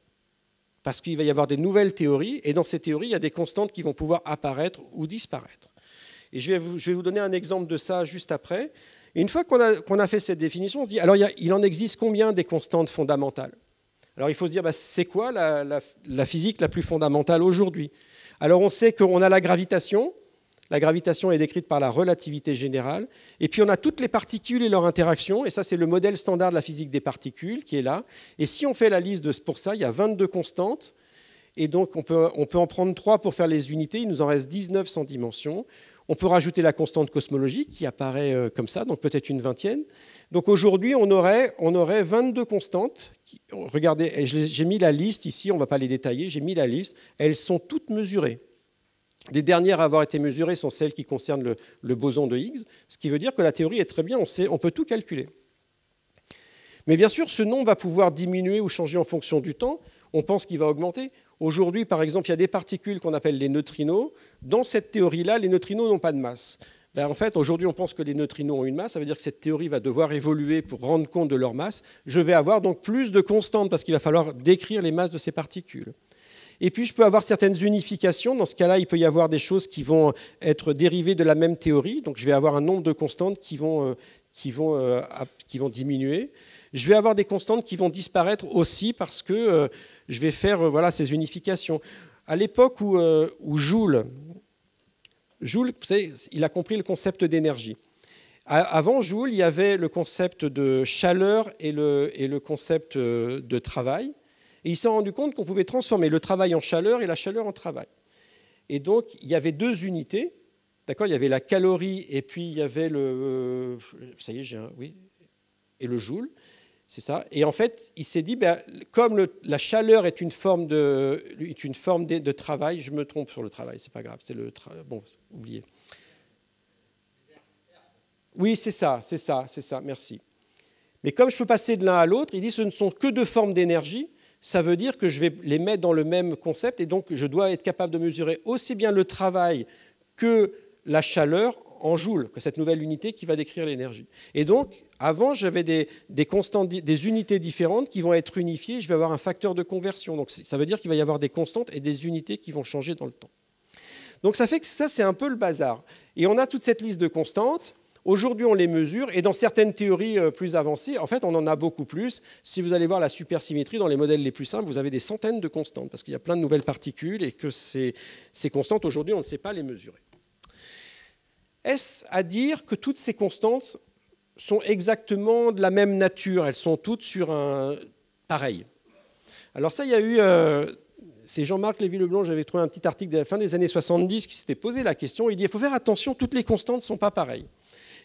Parce qu'il va y avoir des nouvelles théories, et dans ces théories, il y a des constantes qui vont pouvoir apparaître ou disparaître. Et je vais je vais vous donner un exemple de ça juste après une fois qu'on a, fait cette définition, on se dit, alors il en existe combien des constantes fondamentales Alors il faut se dire, bah, c'est quoi la, physique la plus fondamentale aujourd'hui Alors on sait qu'on a la gravitation, la gravitation est décrite par la relativité générale, et puis on a toutes les particules et leurs interactions, et ça c'est le modèle standard de la physique des particules qui est là. Et si on fait la liste de, pour ça, il y a 22 constantes, et donc on peut, on peut en prendre 3 pour faire les unités, il nous en reste 19 sans dimension. On peut rajouter la constante cosmologique qui apparaît euh, comme ça, donc peut-être une vingtième. Donc aujourd'hui, on aurait, on aurait 22 constantes. regardez, j'ai mis la liste ici, on ne va pas les détailler, j'ai mis la liste. Elles sont toutes mesurées. Les dernières à avoir été mesurées sont celles qui concernent le, le boson de Higgs, ce qui veut dire que la théorie est très bien, on, sait, on peut tout calculer. Mais bien sûr, ce nombre va pouvoir diminuer ou changer en fonction du temps. On pense qu'il va augmenter. Aujourd'hui, par exemple, il y a des particules qu'on appelle les neutrinos. Dans cette théorie-là, les neutrinos n'ont pas de masse. Ben, en fait, aujourd'hui, on pense que les neutrinos ont une masse. Ça veut dire que cette théorie va devoir évoluer pour rendre compte de leur masse. Je vais avoir donc plus de constantes parce qu'il va falloir décrire les masses de ces particules. Et puis, je peux avoir certaines unifications. Dans ce cas-là, il peut y avoir des choses qui vont être dérivées de la même théorie. Donc, je vais avoir un nombre de constantes qui vont, euh, qui vont, euh, qui vont diminuer je vais avoir des constantes qui vont disparaître aussi parce que euh, je vais faire euh, voilà, ces unifications. À l'époque où, euh, Joule, Joule il a compris le concept d'énergie. Avant Joule, il y avait le concept de chaleur et le, et le concept de travail. Et il s'est rendu compte qu'on pouvait transformer le travail en chaleur et la chaleur en travail. Et donc, il y avait deux unités. D'accord Il y avait la calorie et puis il y avait le. Ça y est, Oui. Et le joule. C'est ça. Et en fait, il s'est dit, ben, comme la chaleur est une forme, de, travail, je me trompe sur le travail, c'est pas grave, c'est le bon, oublié. Oui, c'est ça, c'est ça, c'est ça, merci. Mais comme je peux passer de l'un à l'autre, il dit, ce ne sont que deux formes d'énergie, ça veut dire que je vais les mettre dans le même concept et donc je dois être capable de mesurer aussi bien le travail que la chaleur en joules, que cette nouvelle unité qui va décrire l'énergie. Et donc, avant, j'avais des, constantes, des unités différentes qui vont être unifiées, je vais avoir un facteur de conversion. Donc, ça veut dire qu'il va y avoir des constantes et des unités qui vont changer dans le temps. Donc, ça fait que ça, c'est un peu le bazar. Et on a toute cette liste de constantes. Aujourd'hui, on les mesure, et dans certaines théories euh, plus avancées, en fait, on en a beaucoup plus. Si vous allez voir la supersymétrie, dans les modèles les plus simples, vous avez des centaines de constantes, parce qu'il y a plein de nouvelles particules, et que ces constantes, aujourd'hui, on ne sait pas les mesurer. Est-ce à dire que toutes ces constantes sont exactement de la même nature Elles sont toutes sur un pareil. Alors ça, il y a eu... Euh, c'est Jean-Marc Lévy-Leblanc, j'avais trouvé un petit article de la fin des années 70 qui s'était posé la question. Il dit, il faut faire attention, toutes les constantes ne sont pas pareilles.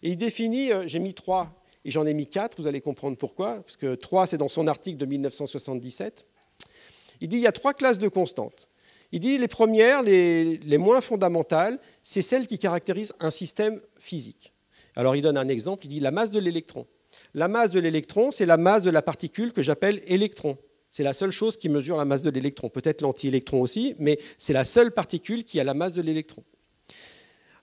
Et il définit, euh, j'ai mis trois et j'en ai mis quatre, vous allez comprendre pourquoi, parce que trois, c'est dans son article de 1977. Il dit, il y a trois classes de constantes. Il dit les premières, les, moins fondamentales, c'est celles qui caractérisent un système physique. Alors il donne un exemple, il dit la masse de l'électron. La masse de l'électron, c'est la masse de la particule que j'appelle électron. C'est la seule chose qui mesure la masse de l'électron. Peut-être l'anti-électron aussi, mais c'est la seule particule qui a la masse de l'électron.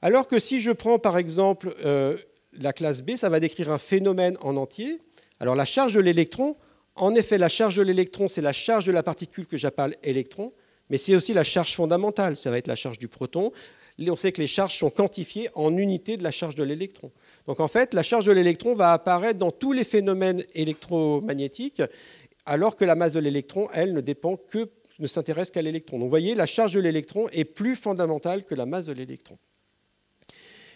Alors que si je prends par exemple euh, la classe B, ça va décrire un phénomène en entier. Alors la charge de l'électron, en effet, la charge de l'électron, c'est la charge de la particule que j'appelle électron. Mais c'est aussi la charge fondamentale, ça va être la charge du proton. On sait que les charges sont quantifiées en unité de la charge de l'électron. Donc en fait, la charge de l'électron va apparaître dans tous les phénomènes électromagnétiques, alors que la masse de l'électron, elle, ne dépend que, ne s'intéresse qu'à l'électron. Donc vous voyez, la charge de l'électron est plus fondamentale que la masse de l'électron.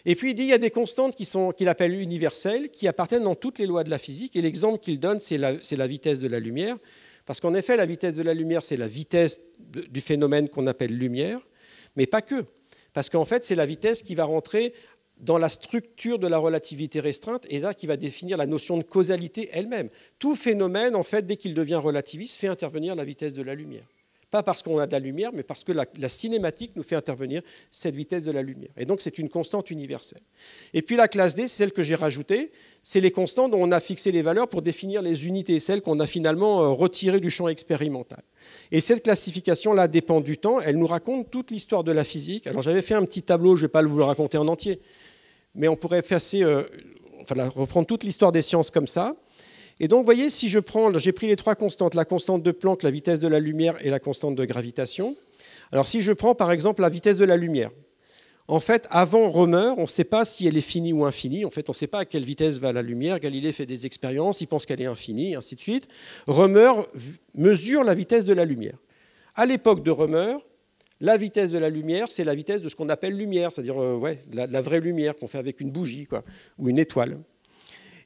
Et puis il dit il y a des constantes qu'il appelle universelles, qui appartiennent dans toutes les lois de la physique. Et l'exemple qu'il donne, c'est la, vitesse de la lumière. Parce qu'en effet, la vitesse de la lumière, c'est la vitesse du phénomène qu'on appelle lumière, mais pas que. Parce qu'en fait, c'est la vitesse qui va rentrer dans la structure de la relativité restreinte et là qui va définir la notion de causalité elle-même. Tout phénomène, en fait, dès qu'il devient relativiste, fait intervenir la vitesse de la lumière. Pas parce qu'on a de la lumière, mais parce que la, cinématique nous fait intervenir cette vitesse de la lumière. Et donc c'est une constante universelle. Et puis la classe D, c'est celle que j'ai rajoutée, c'est les constantes dont on a fixé les valeurs pour définir les unités, celles qu'on a finalement euh, retirées du champ expérimental. Et cette classification-là dépend du temps, elle nous raconte toute l'histoire de la physique. Alors j'avais fait un petit tableau, je ne vais pas vous le raconter en entier, mais on pourrait euh, enfin, reprendre toute l'histoire des sciences comme ça. Et donc, vous voyez, si je prends, j'ai pris les trois constantes, la constante de Planck, la vitesse de la lumière et la constante de gravitation. Alors, si je prends par exemple la vitesse de la lumière, en fait, avant Romer, on ne sait pas si elle est finie ou infinie. En fait, on ne sait pas à quelle vitesse va la lumière. Galilée fait des expériences, il pense qu'elle est infinie, ainsi de suite. Romer mesure la vitesse de la lumière. À l'époque de Romer, la vitesse de la lumière, c'est la vitesse de ce qu'on appelle lumière, c'est-à-dire euh, la, vraie lumière qu'on fait avec une bougie ou une étoile.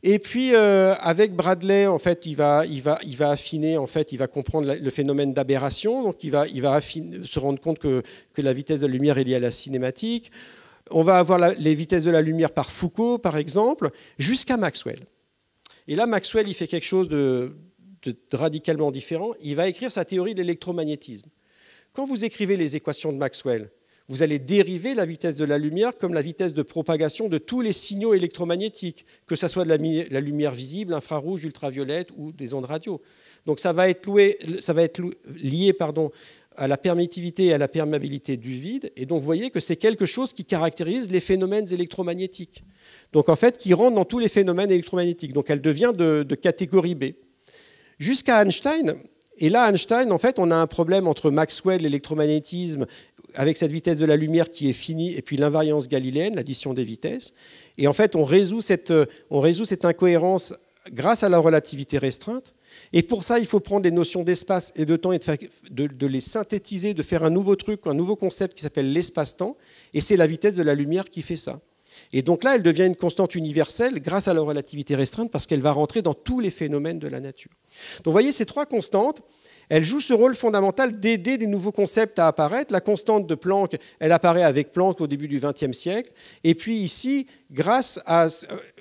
Et puis euh, avec Bradley, en fait, il va, il va, il va affiner, en fait, il va comprendre le phénomène d'aberration, donc il va, il va se rendre compte que, que, la vitesse de la lumière est liée à la cinématique. On va avoir les vitesses de la lumière par Foucault, par exemple, jusqu'à Maxwell. Et là, Maxwell, il fait quelque chose de, de radicalement différent. Il va écrire sa théorie de l'électromagnétisme. Quand vous écrivez les équations de Maxwell, vous allez dériver la vitesse de la lumière comme la vitesse de propagation de tous les signaux électromagnétiques, que ce soit de la, lumière visible, infrarouge, ultraviolette ou des ondes radio. Donc ça va être, lié à la permittivité et à la perméabilité du vide. Et donc vous voyez que c'est quelque chose qui caractérise les phénomènes électromagnétiques. Donc en fait, qui rentre dans tous les phénomènes électromagnétiques. Donc elle devient de, de catégorie B. Jusqu'à Einstein, et là, Einstein, en fait, on a un problème entre Maxwell, l'électromagnétisme avec cette vitesse de la lumière qui est finie, et puis l'invariance galiléenne, l'addition des vitesses. Et en fait, on résout cette, euh, on résout cette incohérence grâce à la relativité restreinte. Et pour ça, il faut prendre les notions d'espace et de temps et de, de, les synthétiser, de faire un nouveau truc, un nouveau concept qui s'appelle l'espace-temps. Et c'est la vitesse de la lumière qui fait ça. Et donc là, elle devient une constante universelle grâce à la relativité restreinte parce qu'elle va rentrer dans tous les phénomènes de la nature. Donc vous voyez, ces trois constantes, elle joue ce rôle fondamental d'aider des nouveaux concepts à apparaître. La constante de Planck, elle apparaît avec Planck au début du XXe siècle. Et puis ici, grâce à, euh,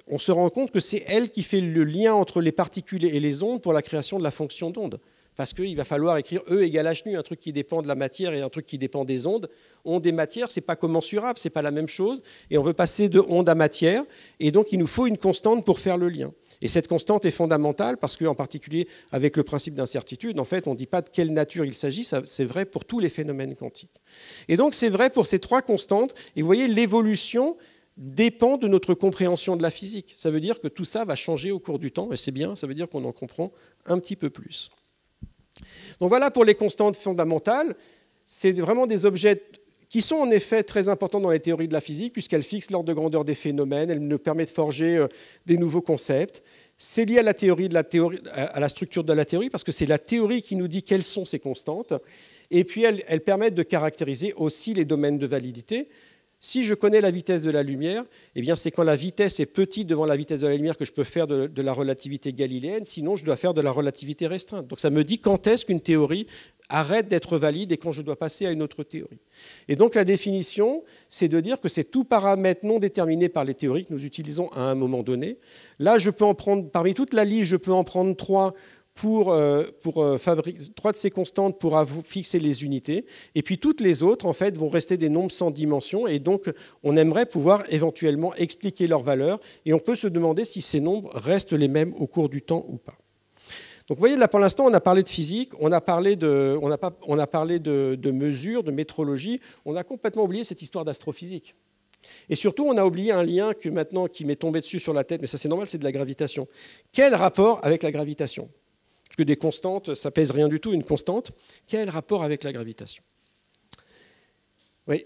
on se rend compte que c'est elle qui fait le lien entre les particules et les ondes pour la création de la fonction d'onde. Parce qu'il va falloir écrire E égale H nu, un truc qui dépend de la matière et un truc qui dépend des ondes. Onde et matière, n'est pas commensurable, ce n'est pas la même chose. Et on veut passer de onde à matière. Et donc, il nous faut une constante pour faire le lien. Et cette constante est fondamentale parce qu'en particulier avec le principe d'incertitude, en fait, on ne dit pas de quelle nature il s'agit, c'est vrai pour tous les phénomènes quantiques. Et donc c'est vrai pour ces trois constantes, et vous voyez, l'évolution dépend de notre compréhension de la physique. Ça veut dire que tout ça va changer au cours du temps, et c'est bien, ça veut dire qu'on en comprend un petit peu plus. Donc voilà pour les constantes fondamentales. C'est vraiment des objets qui sont en effet très importants dans les théories de la physique, puisqu'elles fixent l'ordre de grandeur des phénomènes, elles nous permettent de forger euh, des nouveaux concepts. C'est lié à la, théorie à la structure de la théorie, parce que c'est la théorie qui nous dit quelles sont ces constantes. Et puis, elles permettent de caractériser aussi les domaines de validité. Si je connais la vitesse de la lumière, eh bien c'est quand la vitesse est petite devant la vitesse de la lumière que je peux faire de, la relativité galiléenne, sinon je dois faire de la relativité restreinte. Donc ça me dit quand est-ce qu'une théorie arrête d'être valide et quand je dois passer à une autre théorie. Et donc la définition, c'est de dire que c'est tout paramètre non déterminé par les théories que nous utilisons à un moment donné. Là, je peux en prendre, parmi toute la liste, je peux en prendre trois pour, euh, euh, fabriquer trois de ces constantes pour fixer les unités, et puis toutes les autres en fait vont rester des nombres sans dimension, et donc on aimerait pouvoir éventuellement expliquer leurs valeurs, et on peut se demander si ces nombres restent les mêmes au cours du temps ou pas. Donc vous voyez, là pour l'instant, on a parlé de physique, on a parlé de, on de, de mesures, de métrologie, on a complètement oublié cette histoire d'astrophysique. Et surtout, on a oublié un lien que maintenant qui m'est tombé dessus sur la tête, mais ça c'est normal, c'est de la gravitation. Quel rapport avec la gravitation que des constantes, ça pèse rien du tout, une constante. Quel rapport avec la gravitation Oui,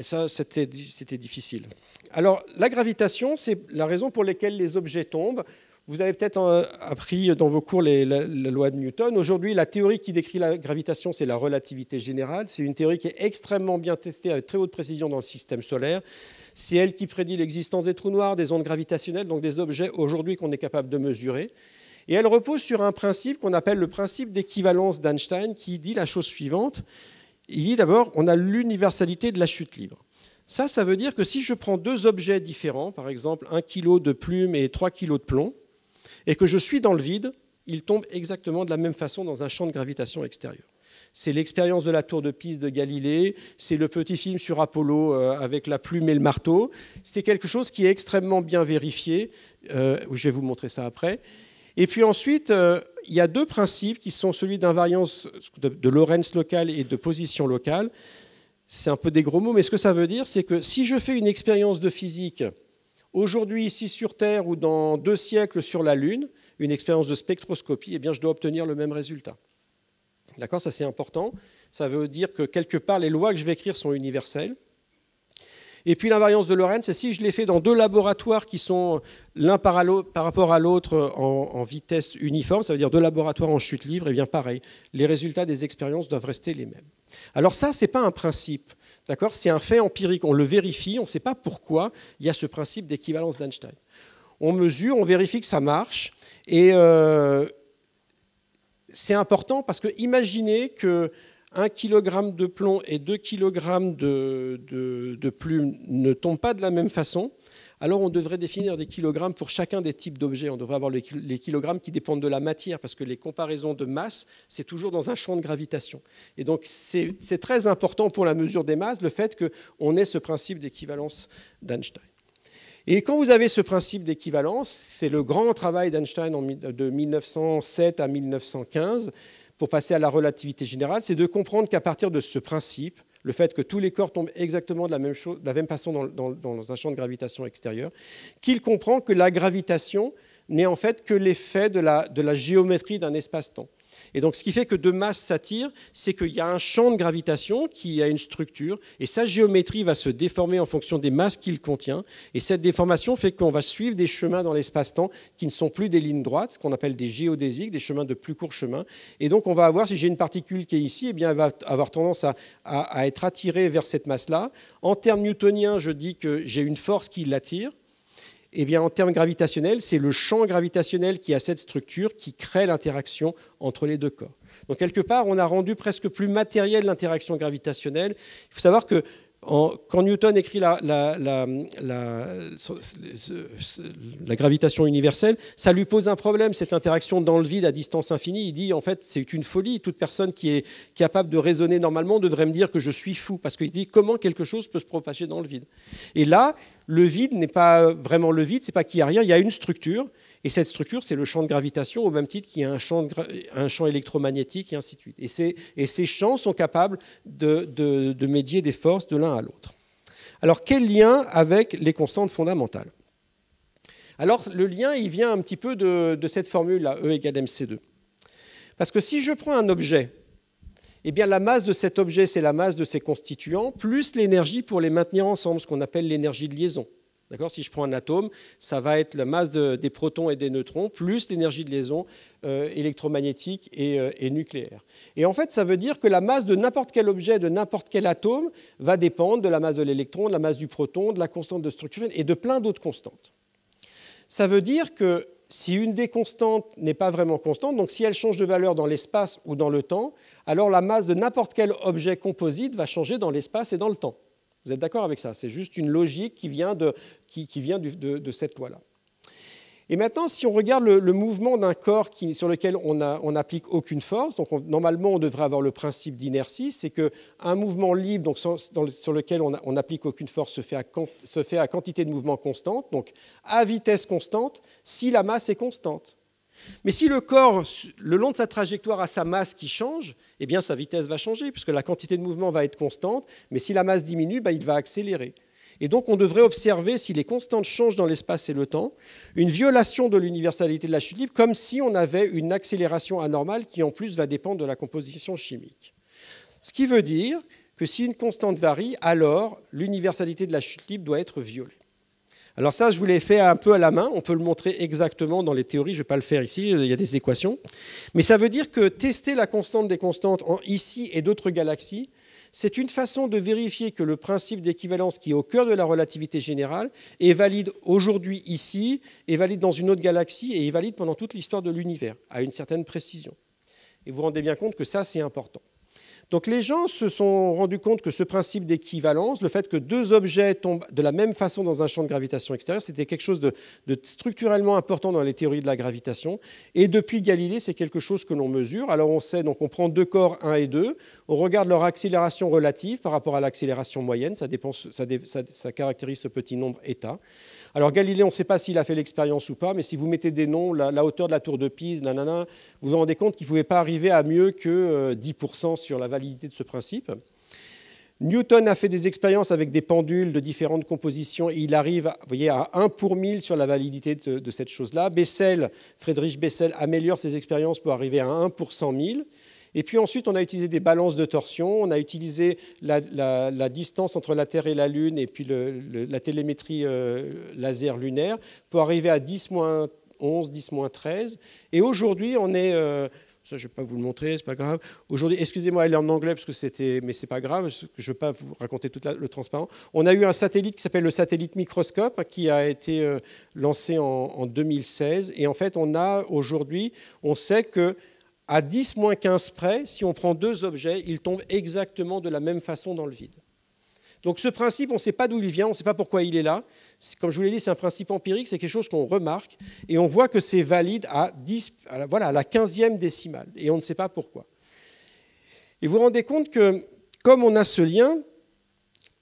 ça, c'était difficile. Alors, la gravitation, c'est la raison pour laquelle les objets tombent. Vous avez peut-être euh, appris dans vos cours les, la, loi de Newton. Aujourd'hui, la théorie qui décrit la gravitation, c'est la relativité générale. C'est une théorie qui est extrêmement bien testée avec très haute précision dans le système solaire. C'est elle qui prédit l'existence des trous noirs, des ondes gravitationnelles, donc des objets aujourd'hui qu'on est capable de mesurer. Et elle repose sur un principe qu'on appelle le principe d'équivalence d'Einstein, qui dit la chose suivante. Il dit d'abord, on a l'universalité de la chute libre. Ça, ça veut dire que si je prends deux objets différents, par exemple un kilo de plume et trois kilos de plomb, et que je suis dans le vide, ils tombent exactement de la même façon dans un champ de gravitation extérieur. C'est l'expérience de la tour de Pise de Galilée, c'est le petit film sur Apollo euh, avec la plume et le marteau. C'est quelque chose qui est extrêmement bien vérifié. Euh, je vais vous montrer ça après. Et puis ensuite, euh, il y a deux principes qui sont celui d'invariance de, Lorentz locale et de position locale. C'est un peu des gros mots, mais ce que ça veut dire, c'est que si je fais une expérience de physique aujourd'hui ici sur Terre ou dans deux siècles sur la Lune, une expérience de spectroscopie, eh bien, je dois obtenir le même résultat. D'accord Ça, c'est important. Ça veut dire que quelque part, les lois que je vais écrire sont universelles. Et puis l'invariance de Lorentz, c'est si je l'ai fait dans deux laboratoires qui sont l'un par, rapport à l'autre en, vitesse uniforme, ça veut dire deux laboratoires en chute libre, et bien pareil, les résultats des expériences doivent rester les mêmes. Alors ça, ce n'est pas un principe, d'accord C'est un fait empirique, on le vérifie, on ne sait pas pourquoi il y a ce principe d'équivalence d'Einstein. On mesure, on vérifie que ça marche, et euh, c'est important parce que imaginez que 1 kg de plomb et 2 kg de, plume plumes ne tombent pas de la même façon, alors on devrait définir des kilogrammes pour chacun des types d'objets. On devrait avoir les kilogrammes qui dépendent de la matière, parce que les comparaisons de masse, c'est toujours dans un champ de gravitation. Et donc c'est très important pour la mesure des masses, le fait qu'on ait ce principe d'équivalence d'Einstein. Et quand vous avez ce principe d'équivalence, c'est le grand travail d'Einstein de 1907 à 1915, pour passer à la relativité générale, c'est de comprendre qu'à partir de ce principe, le fait que tous les corps tombent exactement de la même, façon dans, un champ de gravitation extérieur, qu'il comprend que la gravitation n'est en fait que l'effet de la géométrie d'un espace-temps. Et donc ce qui fait que deux masses s'attirent, c'est qu'il y a un champ de gravitation qui a une structure, et sa géométrie va se déformer en fonction des masses qu'il contient, et cette déformation fait qu'on va suivre des chemins dans l'espace-temps qui ne sont plus des lignes droites, ce qu'on appelle des géodésiques, des chemins de plus court chemin, et donc on va avoir, si j'ai une particule qui est ici, eh bien, elle va avoir tendance à, à être attirée vers cette masse-là. En termes newtoniens, je dis que j'ai une force qui l'attire, eh bien, en termes gravitationnels, c'est le champ gravitationnel qui a cette structure qui crée l'interaction entre les deux corps. Donc, quelque part, on a rendu presque plus matériel l'interaction gravitationnelle. Il faut savoir que quand Newton écrit la, la, la, la, gravitation universelle, ça lui pose un problème, cette interaction dans le vide à distance infinie. Il dit, en fait, c'est une folie. Toute personne qui est capable de raisonner normalement devrait me dire que je suis fou, parce qu'il dit, comment quelque chose peut se propager dans le vide Et là, le vide n'est pas vraiment le vide, c'est pas qu'il n'y a rien, il y a une structure, et cette structure, c'est le champ de gravitation, au même titre qu'il y a un champ, électromagnétique, et ainsi de suite. Et, ces champs sont capables de, médier des forces de l'un à l'autre. Alors, quel lien avec les constantes fondamentales Alors, le lien, il vient un petit peu de, cette formule, là, E égale mc2. Parce que si je prends un objet eh bien, la masse de cet objet, c'est la masse de ses constituants, plus l'énergie pour les maintenir ensemble, ce qu'on appelle l'énergie de liaison. D'accord si je prends un atome, ça va être la masse des protons et des neutrons, plus l'énergie de liaison euh, électromagnétique et, euh, et, nucléaire. Et en fait, ça veut dire que la masse de n'importe quel objet, de n'importe quel atome, va dépendre de la masse de l'électron, de la masse du proton, de la constante de structure et de plein d'autres constantes. Ça veut dire que si une des constantes n'est pas vraiment constante, donc si elle change de valeur dans l'espace ou dans le temps, alors la masse de n'importe quel objet composite va changer dans l'espace et dans le temps. Vous êtes d'accord avec ça C'est juste une logique qui vient de, cette loi-là. Et maintenant, si on regarde le, mouvement d'un corps sur lequel on n'applique aucune force, donc normalement on devrait avoir le principe d'inertie, c'est qu'un mouvement libre donc sur lequel on n'applique aucune force se fait, à, quantité de mouvement constante, donc à vitesse constante, si la masse est constante. Mais si le corps, le long de sa trajectoire, a sa masse qui change, eh bien sa vitesse va changer, puisque la quantité de mouvement va être constante, mais si la masse diminue, bah, il va accélérer. Et donc on devrait observer, si les constantes changent dans l'espace et le temps, une violation de l'universalité de la chute libre, comme si on avait une accélération anormale qui en plus va dépendre de la composition chimique. Ce qui veut dire que si une constante varie, alors l'universalité de la chute libre doit être violée. Alors ça, je vous l'ai fait un peu à la main, on peut le montrer exactement dans les théories, je ne vais pas le faire ici, il y a des équations. Mais ça veut dire que tester la constante des constantes en ici et d'autres galaxies, c'est une façon de vérifier que le principe d'équivalence qui est au cœur de la relativité générale est valide aujourd'hui ici, est valide dans une autre galaxie et est valide pendant toute l'histoire de l'univers, à une certaine précision. Et vous vous rendez bien compte que ça, c'est important. Donc les gens se sont rendus compte que ce principe d'équivalence, le fait que deux objets tombent de la même façon dans un champ de gravitation extérieur, c'était quelque chose de, structurellement important dans les théories de la gravitation. Et depuis Galilée, c'est quelque chose que l'on mesure. Alors on sait, donc on prend deux corps, 1 et 2, on regarde leur accélération relative par rapport à l'accélération moyenne, ça, ça caractérise ce petit nombre état. Alors Galilée, on ne sait pas s'il a fait l'expérience ou pas, mais si vous mettez des noms, la, hauteur de la tour de Pise, nanana, vous vous rendez compte qu'il ne pouvait pas arriver à mieux que 10% euh, sur la validité de ce principe. Newton a fait des expériences avec des pendules de différentes compositions et il arrive voyez, à 1 pour 1000 sur la validité de, cette chose-là. Bessel, Friedrich Bessel améliore ses expériences pour arriver à 1 pour 100 000. Et puis ensuite, on a utilisé des balances de torsion, on a utilisé la, distance entre la Terre et la Lune et puis la télémétrie euh, laser lunaire pour arriver à 10 11, 10 13. Et aujourd'hui, on est... Euh, ça, je ne vais pas vous le montrer, c'est pas grave. Aujourd'hui, excusez-moi, elle est en anglais parce que c'était, mais c'est pas grave. Je ne vais pas vous raconter tout le transparent. On a eu un satellite qui s'appelle le satellite microscope hein, qui a été euh, lancé en, en 2016. Et en fait, on a aujourd'hui, on sait que à 10 moins 15 près, si on prend deux objets, ils tombent exactement de la même façon dans le vide. Donc ce principe, on ne sait pas d'où il vient, on ne sait pas pourquoi il est là. Comme je vous l'ai dit, c'est un principe empirique, c'est quelque chose qu'on remarque, et on voit que c'est valide à, la, voilà, à la 15e décimale, et on ne sait pas pourquoi. Et vous vous rendez compte que, comme on a ce lien,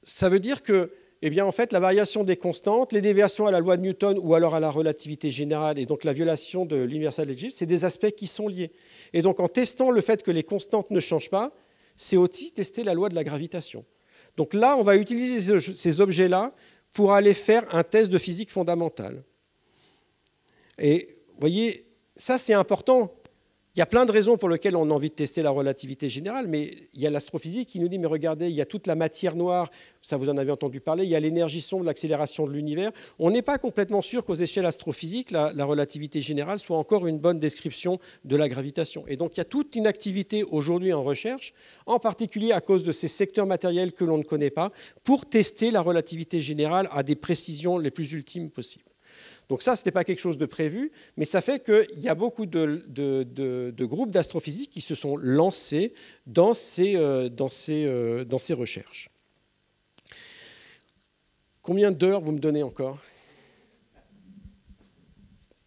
ça veut dire que eh bien, en fait, la variation des constantes, les déviations à la loi de Newton ou alors à la relativité générale et donc la violation de l'universal ce c'est des aspects qui sont liés. Et donc, en testant le fait que les constantes ne changent pas, c'est aussi tester la loi de la gravitation. Donc là, on va utiliser ces objets-là pour aller faire un test de physique fondamentale. Et vous voyez, ça c'est important il y a plein de raisons pour lesquelles on a envie de tester la relativité générale, mais il y a l'astrophysique qui nous dit, mais regardez, il y a toute la matière noire, ça vous en avez entendu parler, il y a l'énergie sombre, l'accélération de l'univers. On n'est pas complètement sûr qu'aux échelles astrophysiques, la, la, relativité générale soit encore une bonne description de la gravitation. Et donc il y a toute une activité aujourd'hui en recherche, en particulier à cause de ces secteurs matériels que l'on ne connaît pas, pour tester la relativité générale à des précisions les plus ultimes possibles. Donc ça, ce n'était pas quelque chose de prévu, mais ça fait qu'il y a beaucoup de, groupes d'astrophysique qui se sont lancés euh, euh, dans ces, recherches. Combien d'heures vous me donnez encore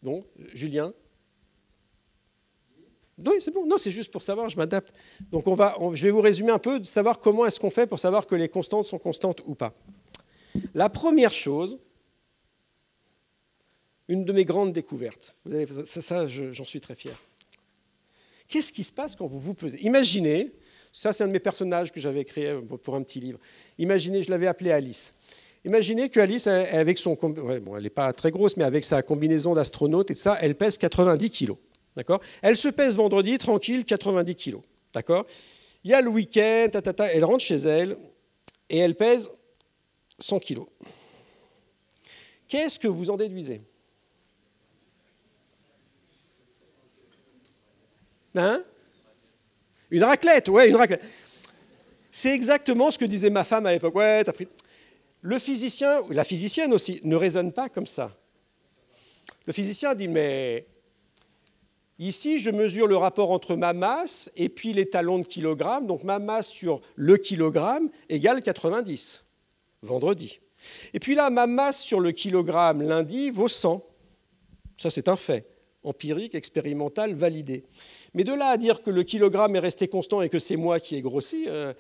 Bon, Julien oui, c'est bon. Non, c'est juste pour savoir, je m'adapte. Donc, on va, je vais vous résumer un peu de savoir comment est-ce qu'on fait pour savoir que les constantes sont constantes ou pas. La première chose, une de mes grandes découvertes. ça, j'en suis très fier. Qu'est-ce qui se passe quand vous vous pesez Imaginez, ça c'est un de mes personnages que j'avais créé pour un petit livre. Imaginez, je l'avais appelé Alice. Imaginez que Alice, avec son, bon, elle n'est pas très grosse, mais avec sa combinaison d'astronaute et tout ça, elle pèse 90 kilos. D'accord Elle se pèse vendredi, tranquille, 90 kilos. D'accord Il y a le week-end, elle rentre chez elle et elle pèse 100 kilos. Qu'est-ce que vous en déduisez Hein? une raclette, ouais, une raclette. C'est exactement ce que disait ma femme à l'époque. Le physicien, la physicienne aussi, ne raisonne pas comme ça. Le physicien dit Mais ici, je mesure le rapport entre ma masse et puis les talons de kilogramme. Donc ma masse sur le kilogramme égale 90, vendredi. Et puis là, ma masse sur le kilogramme lundi vaut 100. Ça, c'est un fait empirique, expérimental, validé. Mais de là à dire que le kilogramme est resté constant et que c'est moi qui ai grossi, euh,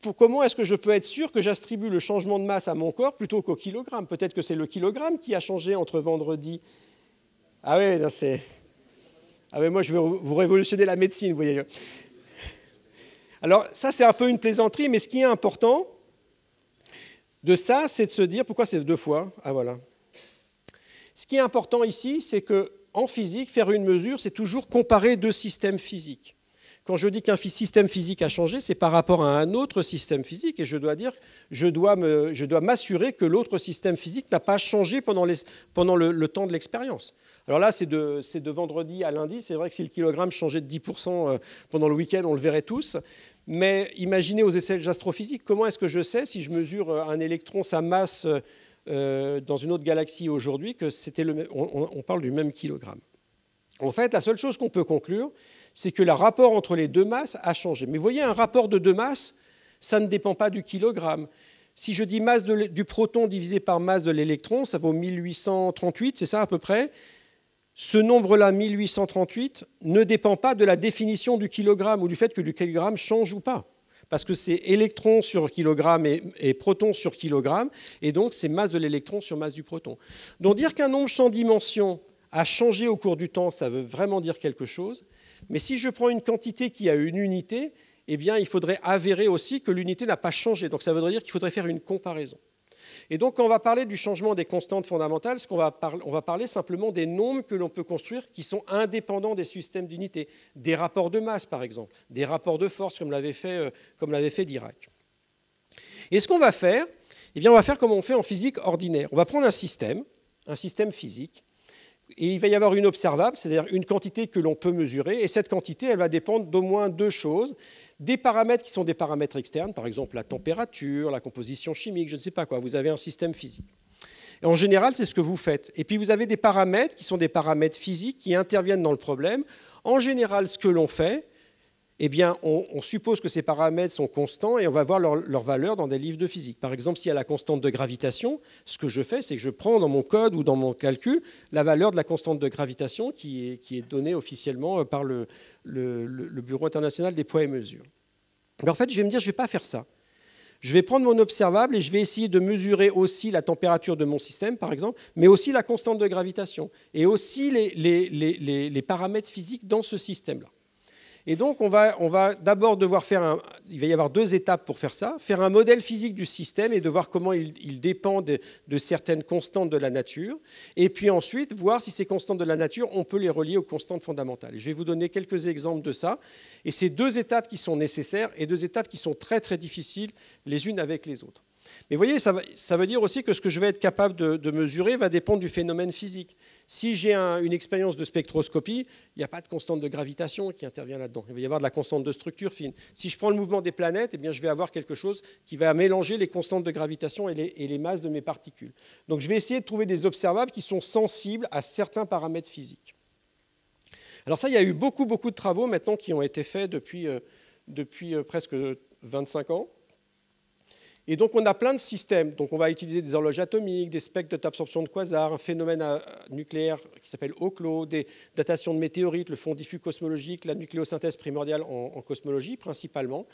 pour comment est-ce que je peux être sûr que j'attribue le changement de masse à mon corps plutôt qu'au kilogramme Peut-être que c'est le kilogramme qui a changé entre vendredi. Ah ouais, c'est. Ah moi je vais vous révolutionner la médecine, vous voyez. Alors ça c'est un peu une plaisanterie, mais ce qui est important de ça, c'est de se dire pourquoi c'est deux fois. Ah voilà. Ce qui est important ici, c'est que en physique, faire une mesure, c'est toujours comparer deux systèmes physiques. Quand je dis qu'un système physique a changé, c'est par rapport à un autre système physique, et je dois dire, je dois, m'assurer que l'autre système physique n'a pas changé pendant, le, temps de l'expérience. Alors là, c'est de, vendredi à lundi. C'est vrai que si le kilogramme changeait de 10% euh, pendant le week-end, on le verrait tous. Mais imaginez aux essais astrophysiques, comment est-ce que je sais si je mesure euh, un électron, sa masse euh, euh, dans une autre galaxie aujourd'hui que c'était le on, parle du même kilogramme. En fait, la seule chose qu'on peut conclure, c'est que le rapport entre les deux masses a changé. Mais vous voyez, un rapport de deux masses, ça ne dépend pas du kilogramme. Si je dis masse du proton divisé par masse de l'électron, ça vaut 1838, c'est ça à peu près. Ce nombre-là, 1838, ne dépend pas de la définition du kilogramme ou du fait que le kilogramme change ou pas parce que c'est électron sur kilogramme et, proton sur kilogramme, et donc c'est masse de l'électron sur masse du proton. Donc dire qu'un nombre sans dimension a changé au cours du temps, ça veut vraiment dire quelque chose. Mais si je prends une quantité qui a une unité, eh bien, il faudrait avérer aussi que l'unité n'a pas changé. Donc ça voudrait dire qu'il faudrait faire une comparaison. Et donc, quand on va parler du changement des constantes fondamentales, ce va on va parler simplement des nombres que l'on peut construire qui sont indépendants des systèmes d'unités, des rapports de masse, par exemple, des rapports de force, comme l'avait fait, euh, comme fait Dirac. Et ce qu'on va faire, eh bien, on va faire comme on fait en physique ordinaire. On va prendre un système, un système physique, et il va y avoir une observable, c'est-à-dire une quantité que l'on peut mesurer, et cette quantité, elle va dépendre d'au moins deux choses. Des paramètres qui sont des paramètres externes, par exemple la température, la composition chimique, je ne sais pas quoi, vous avez un système physique. Et en général, c'est ce que vous faites. Et puis vous avez des paramètres qui sont des paramètres physiques qui interviennent dans le problème. En général, ce que l'on fait, eh bien, on, suppose que ces paramètres sont constants et on va voir leur, valeur dans des livres de physique. Par exemple, s'il y a la constante de gravitation, ce que je fais, c'est que je prends dans mon code ou dans mon calcul la valeur de la constante de gravitation qui est, donnée officiellement euh, par le, Bureau international des poids et mesures. Mais en fait, je vais me dire, je ne vais pas faire ça. Je vais prendre mon observable et je vais essayer de mesurer aussi la température de mon système, par exemple, mais aussi la constante de gravitation et aussi les paramètres physiques dans ce système-là. Et donc, on va, d'abord devoir faire un. Il va y avoir deux étapes pour faire ça faire un modèle physique du système et de voir comment il, dépend de, certaines constantes de la nature. Et puis ensuite, voir si ces constantes de la nature, on peut les relier aux constantes fondamentales. je vais vous donner quelques exemples de ça. Et c'est deux étapes qui sont nécessaires et deux étapes qui sont très, très difficiles les unes avec les autres. Mais vous voyez, ça, veut dire aussi que ce que je vais être capable de mesurer va dépendre du phénomène physique. Si j'ai une expérience de spectroscopie, il n'y a pas de constante de gravitation qui intervient là-dedans. Il va y avoir de la constante de structure fine. Si je prends le mouvement des planètes, eh bien, je vais avoir quelque chose qui va mélanger les constantes de gravitation et les, masses de mes particules. Donc je vais essayer de trouver des observables qui sont sensibles à certains paramètres physiques. Alors ça, il y a eu beaucoup, beaucoup de travaux maintenant qui ont été faits depuis, euh, depuis euh, presque 25 ans. Et donc on a plein de systèmes. Donc on va utiliser des horloges atomiques, des spectres d'absorption de quasars, un phénomène euh, nucléaire qui s'appelle Oclo, des datations de météorites, le fond diffus cosmologique, la nucléosynthèse primordiale en cosmologie principalement.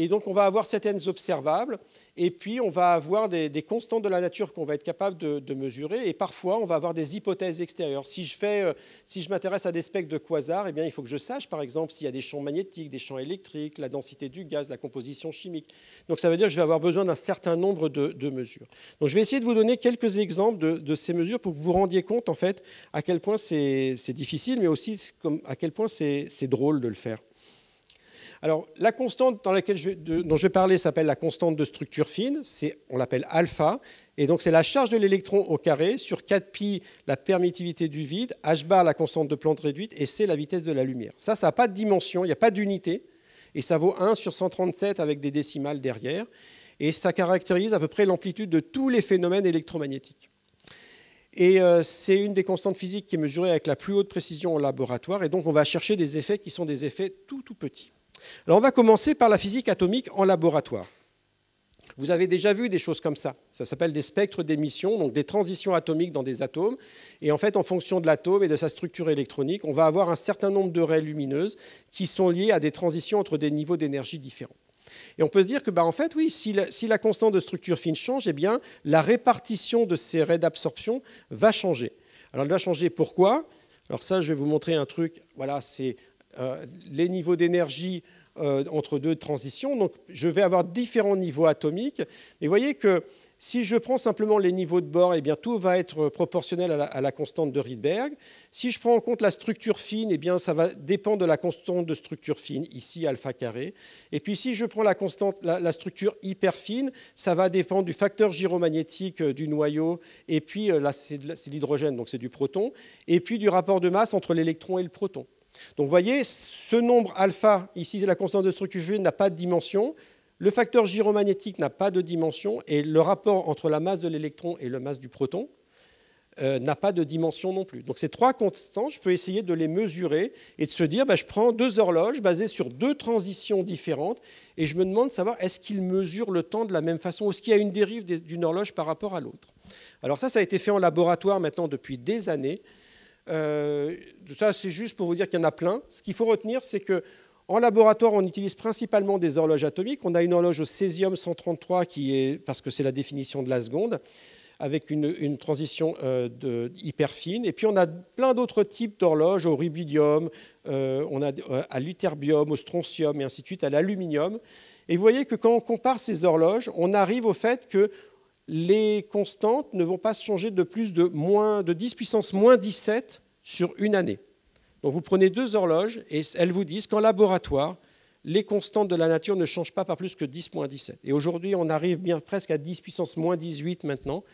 Et donc on va avoir certaines observables, et puis on va avoir des, constantes de la nature qu'on va être capable de, mesurer, et parfois on va avoir des hypothèses extérieures. Si je, euh, m'intéresse à des spectres de quasars, eh bien, il faut que je sache par exemple s'il y a des champs magnétiques, des champs électriques, la densité du gaz, la composition chimique. Donc ça veut dire que je vais avoir besoin d'un certain nombre de, mesures. Donc je vais essayer de vous donner quelques exemples de, de, ces mesures pour que vous vous rendiez compte en fait à quel point c'est difficile, mais aussi à quel point c'est drôle de le faire. Alors, la constante dont je vais parler s'appelle la constante de structure fine, on l'appelle alpha, et donc c'est la charge de l'électron au carré sur 4pi, la permittivité du vide, h bar, la constante de Planck réduite, et c'est la vitesse de la lumière. Ça, ça n'a pas de dimension, il n'y a pas d'unité, et ça vaut 1 sur 137 avec des décimales derrière, et ça caractérise à peu près l'amplitude de tous les phénomènes électromagnétiques. Et euh, c'est une des constantes physiques qui est mesurée avec la plus haute précision au laboratoire. Et donc, on va chercher des effets qui sont des effets tout, tout petits. Alors on va commencer par la physique atomique en laboratoire. Vous avez déjà vu des choses comme ça. Ça s'appelle des spectres d'émission, donc des transitions atomiques dans des atomes. Et en fait, en fonction de l'atome et de sa structure électronique, on va avoir un certain nombre de raies lumineuses qui sont liées à des transitions entre des niveaux d'énergie différents. Et on peut se dire que, bah, en fait, oui, si la, constante de structure fine change, eh bien, la répartition de ces raies d'absorption va changer. Alors, elle va changer pourquoi Alors ça, je vais vous montrer un truc. Voilà, c'est euh, les niveaux d'énergie euh, entre deux transitions. Donc je vais avoir différents niveaux atomiques. Et vous voyez que si je prends simplement les niveaux de bord, et eh bien, tout va être proportionnel à la, constante de Rydberg. Si je prends en compte la structure fine, eh bien, ça va dépendre de la constante de structure fine, ici alpha carré. Et puis si je prends la, constante, la, structure hyper fine, ça va dépendre du facteur gyromagnétique euh, du noyau, et puis là c'est l'hydrogène, donc c'est du proton, et puis du rapport de masse entre l'électron et le proton. Donc vous voyez, ce nombre alpha, ici c'est la constante de structure V n'a pas de dimension. Le facteur gyromagnétique n'a pas de dimension et le rapport entre la masse de l'électron et la masse du proton euh, n'a pas de dimension non plus. Donc ces trois constantes, je peux essayer de les mesurer et de se dire, ben, je prends deux horloges basées sur deux transitions différentes et je me demande de savoir est-ce qu'ils mesurent le temps de la même façon ou est-ce qu'il y a une dérive d'une horloge par rapport à l'autre. Alors ça, ça a été fait en laboratoire maintenant depuis des années. Euh, ça, c'est juste pour vous dire qu'il y en a plein. Ce qu'il faut retenir, c'est que en laboratoire, on utilise principalement des horloges atomiques. On a une horloge au césium 133 qui est, parce que c'est la définition de la seconde, avec une, transition euh, de, hyper fine. Et puis on a plein d'autres types d'horloges au rubidium, euh, on a à lutherbium, au strontium et ainsi de suite, à l'aluminium. Et vous voyez que quand on compare ces horloges, on arrive au fait que les constantes ne vont pas se changer de plus de, moins, de 10 puissance moins 17 sur une année. Donc vous prenez deux horloges et elles vous disent qu'en laboratoire, les constantes de la nature ne changent pas par plus que 10 moins 17. Et aujourd'hui, on arrive bien presque à 10 puissance moins 18 maintenant.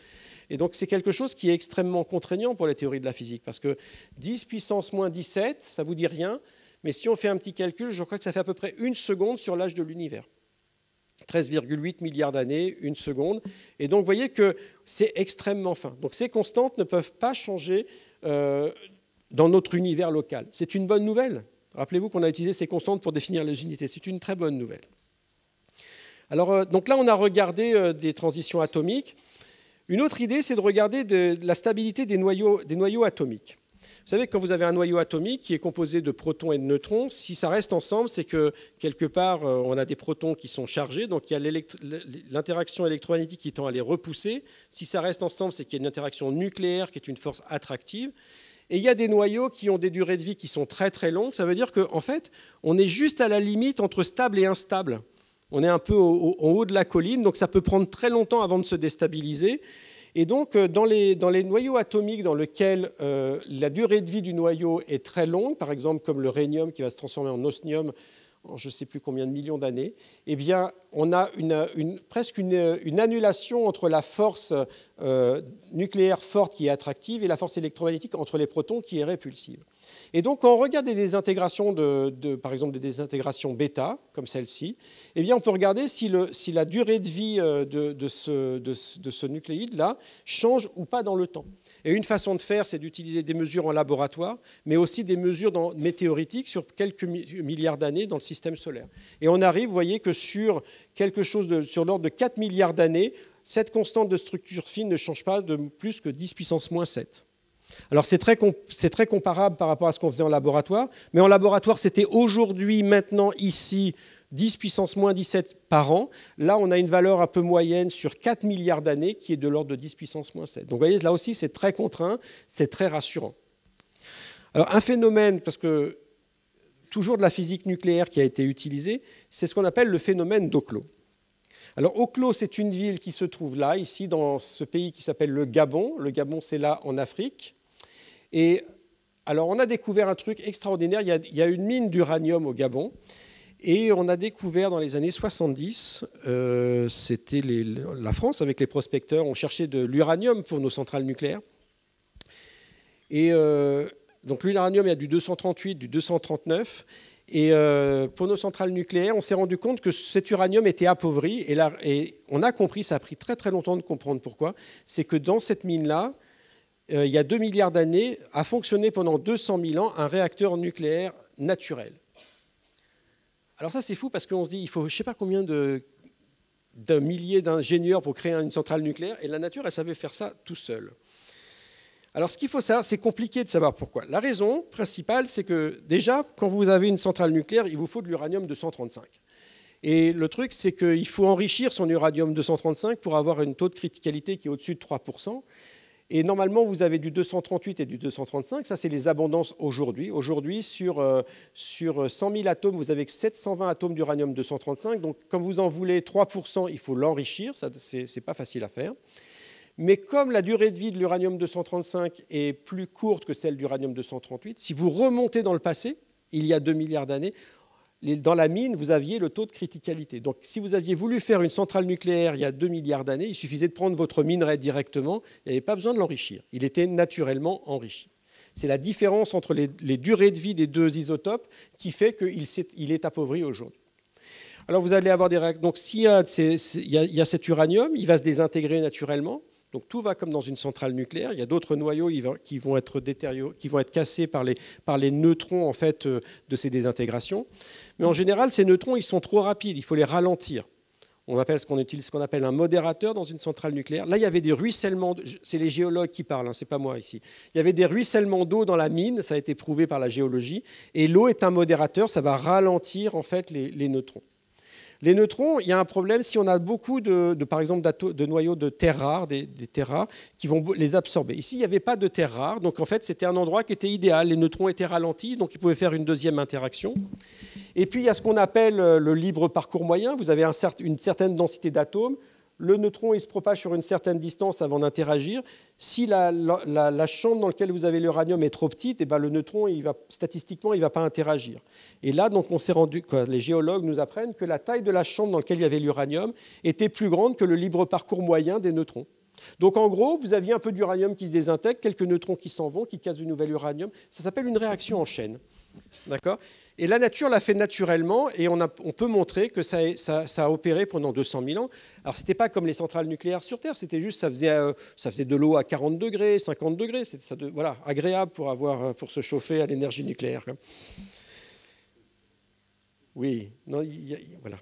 Et donc c'est quelque chose qui est extrêmement contraignant pour les théories de la physique, parce que 10 puissance moins 17, ça ne vous dit rien, mais si on fait un petit calcul, je crois que ça fait à peu près une seconde sur l'âge de l'univers. 13,8 milliards d'années, une seconde. Et donc, vous voyez que c'est extrêmement fin. Donc, ces constantes ne peuvent pas changer euh, dans notre univers local. C'est une bonne nouvelle. Rappelez-vous qu'on a utilisé ces constantes pour définir les unités. C'est une très bonne nouvelle. Alors, euh, donc là, on a regardé euh, des transitions atomiques. Une autre idée, c'est de regarder la stabilité des noyaux atomiques. Vous savez, que quand vous avez un noyau atomique qui est composé de protons et de neutrons, si ça reste ensemble, c'est que quelque part, euh, on a des protons qui sont chargés, donc il y a l'interaction électromagnétique qui tend à les repousser. Si ça reste ensemble, c'est qu'il y a une interaction nucléaire qui est une force attractive. Et il y a des noyaux qui ont des durées de vie qui sont très très longues. Ça veut dire qu'en fait, on est juste à la limite entre stable et instable. On est un peu en haut de la colline, donc ça peut prendre très longtemps avant de se déstabiliser. Et donc, euh, dans les, noyaux atomiques dans lesquels euh, la durée de vie du noyau est très longue, par exemple comme le rhénium qui va se transformer en osmium en je ne sais plus combien de millions d'années, eh on a presque une, annulation entre la force euh, nucléaire forte qui est attractive et la force électromagnétique entre les protons qui est répulsive. Et donc, quand on regarde des désintégrations, par exemple des désintégrations bêta, comme celle-ci, eh bien, on peut regarder si, la durée de vie euh, de, ce, nucléide-là change ou pas dans le temps. Et une façon de faire, c'est d'utiliser des mesures en laboratoire, mais aussi des mesures météoritiques sur quelques milliards d'années dans le système solaire. Et on arrive, vous voyez, que sur quelque chose sur l'ordre de 4 milliards d'années, cette constante de structure fine ne change pas de plus que 10 puissance moins 7. Alors c'est très, comparable par rapport à ce qu'on faisait en laboratoire, mais en laboratoire c'était aujourd'hui, maintenant, ici, 10 puissance moins 17 par an. Là, on a une valeur un peu moyenne sur 4 milliards d'années qui est de l'ordre de 10 puissance moins 7. Donc vous voyez, là aussi c'est très contraint, c'est très rassurant. Alors un phénomène, parce que toujours de la physique nucléaire qui a été utilisée, c'est ce qu'on appelle le phénomène d'Oclo. Alors Oklo, c'est une ville qui se trouve là, ici, dans ce pays qui s'appelle le Gabon. Le Gabon, c'est là en Afrique. Et alors, on a découvert un truc extraordinaire. Il y a, une mine d'uranium au Gabon. Et on a découvert dans les années 70, euh, c'était la France avec les prospecteurs, on cherchait de l'uranium pour nos centrales nucléaires. Et euh, donc l'uranium, il y a du 238, du 239. Et euh, pour nos centrales nucléaires, on s'est rendu compte que cet uranium était appauvri. et on a compris, ça a pris très très longtemps de comprendre pourquoi, c'est que dans cette mine-là, euh, il y a 2 milliards d'années, a fonctionné pendant 200 000 ans un réacteur nucléaire naturel. Alors ça, c'est fou parce qu'on se dit, il faut je ne sais pas combien de, milliers d'ingénieurs pour créer une centrale nucléaire, et la nature, elle savait faire ça tout seul. Alors ce qu'il faut savoir, c'est compliqué de savoir pourquoi. La raison principale, c'est que déjà, quand vous avez une centrale nucléaire, il vous faut de l'uranium 235. Et le truc, c'est qu'il faut enrichir son uranium 235 pour avoir un taux de criticalité qui est au-dessus de 3%. Et normalement, vous avez du 238 et du 235. Ça, c'est les abondances aujourd'hui. Aujourd'hui, sur, euh, sur 100 euh, 000 atomes, vous avez 720 atomes d'uranium-235. Donc, comme vous en voulez 3%, il faut l'enrichir. Ce n'est pas facile à faire. Mais comme la durée de vie de l'uranium-235 est plus courte que celle d'uranium-238, si vous remontez dans le passé, il y a 2 milliards d'années, dans la mine, vous aviez le taux de criticalité. Donc si vous aviez voulu faire une centrale nucléaire il y a 2 milliards d'années, il suffisait de prendre votre minerai directement, il n'y avait pas besoin de l'enrichir. Il était naturellement enrichi. C'est la différence entre les, durées de vie des deux isotopes qui fait qu'il est, est appauvri aujourd'hui. Alors vous allez avoir des réactions. Donc s'il y, a cet uranium, il va se désintégrer naturellement. Donc tout va comme dans une centrale nucléaire. Il y a d'autres noyaux qui vont être, qui vont être cassés par les, neutrons en fait, euh, de ces désintégrations. Mais en général, ces neutrons, ils sont trop rapides. Il faut les ralentir. On, appelle ce qu'on utilise ce qu'on appelle un modérateur dans une centrale nucléaire. Là, il y avait des ruissellements, c'est les géologues qui parlent, Ce hein, c'est pas moi ici. Il y avait des ruissellements d'eau dans la mine, ça a été prouvé par la géologie, et l'eau est un modérateur, ça va ralentir en fait les neutrons. Les neutrons, il y a un problème si on a beaucoup de, par exemple, de noyaux de terres rares, des, terres rares, qui vont les absorber. Ici, il n'y avait pas de terres rares, donc en fait, c'était un endroit qui était idéal. Les neutrons étaient ralentis, donc ils pouvaient faire une deuxième interaction. Et puis, il y a ce qu'on appelle euh, le libre parcours moyen. Vous avez une certaine densité d'atomes le neutron il se propage sur une certaine distance avant d'interagir. Si la, chambre dans laquelle vous avez l'uranium est trop petite, et eh ben, le neutron, statistiquement, il ne va pas interagir. Et là, donc, on s'est rendu, les géologues nous apprennent que la taille de la chambre dans laquelle il y avait l'uranium était plus grande que le libre parcours moyen des neutrons. Donc en gros, vous aviez un peu d'uranium qui se désintègre, quelques neutrons qui s'en vont, qui cassent du nouvel uranium. Ça s'appelle une réaction en chaîne. D'accord Et la nature l'a fait naturellement et on, peut montrer que ça, a opéré pendant 200 000 ans. Alors, ce n'était pas comme les centrales nucléaires sur Terre, c'était juste ça faisait, euh, ça faisait de l'eau à 40 degrés, 50 degrés. voilà, agréable pour, avoir, euh, pour se chauffer à l'énergie nucléaire. Oui, non, voilà.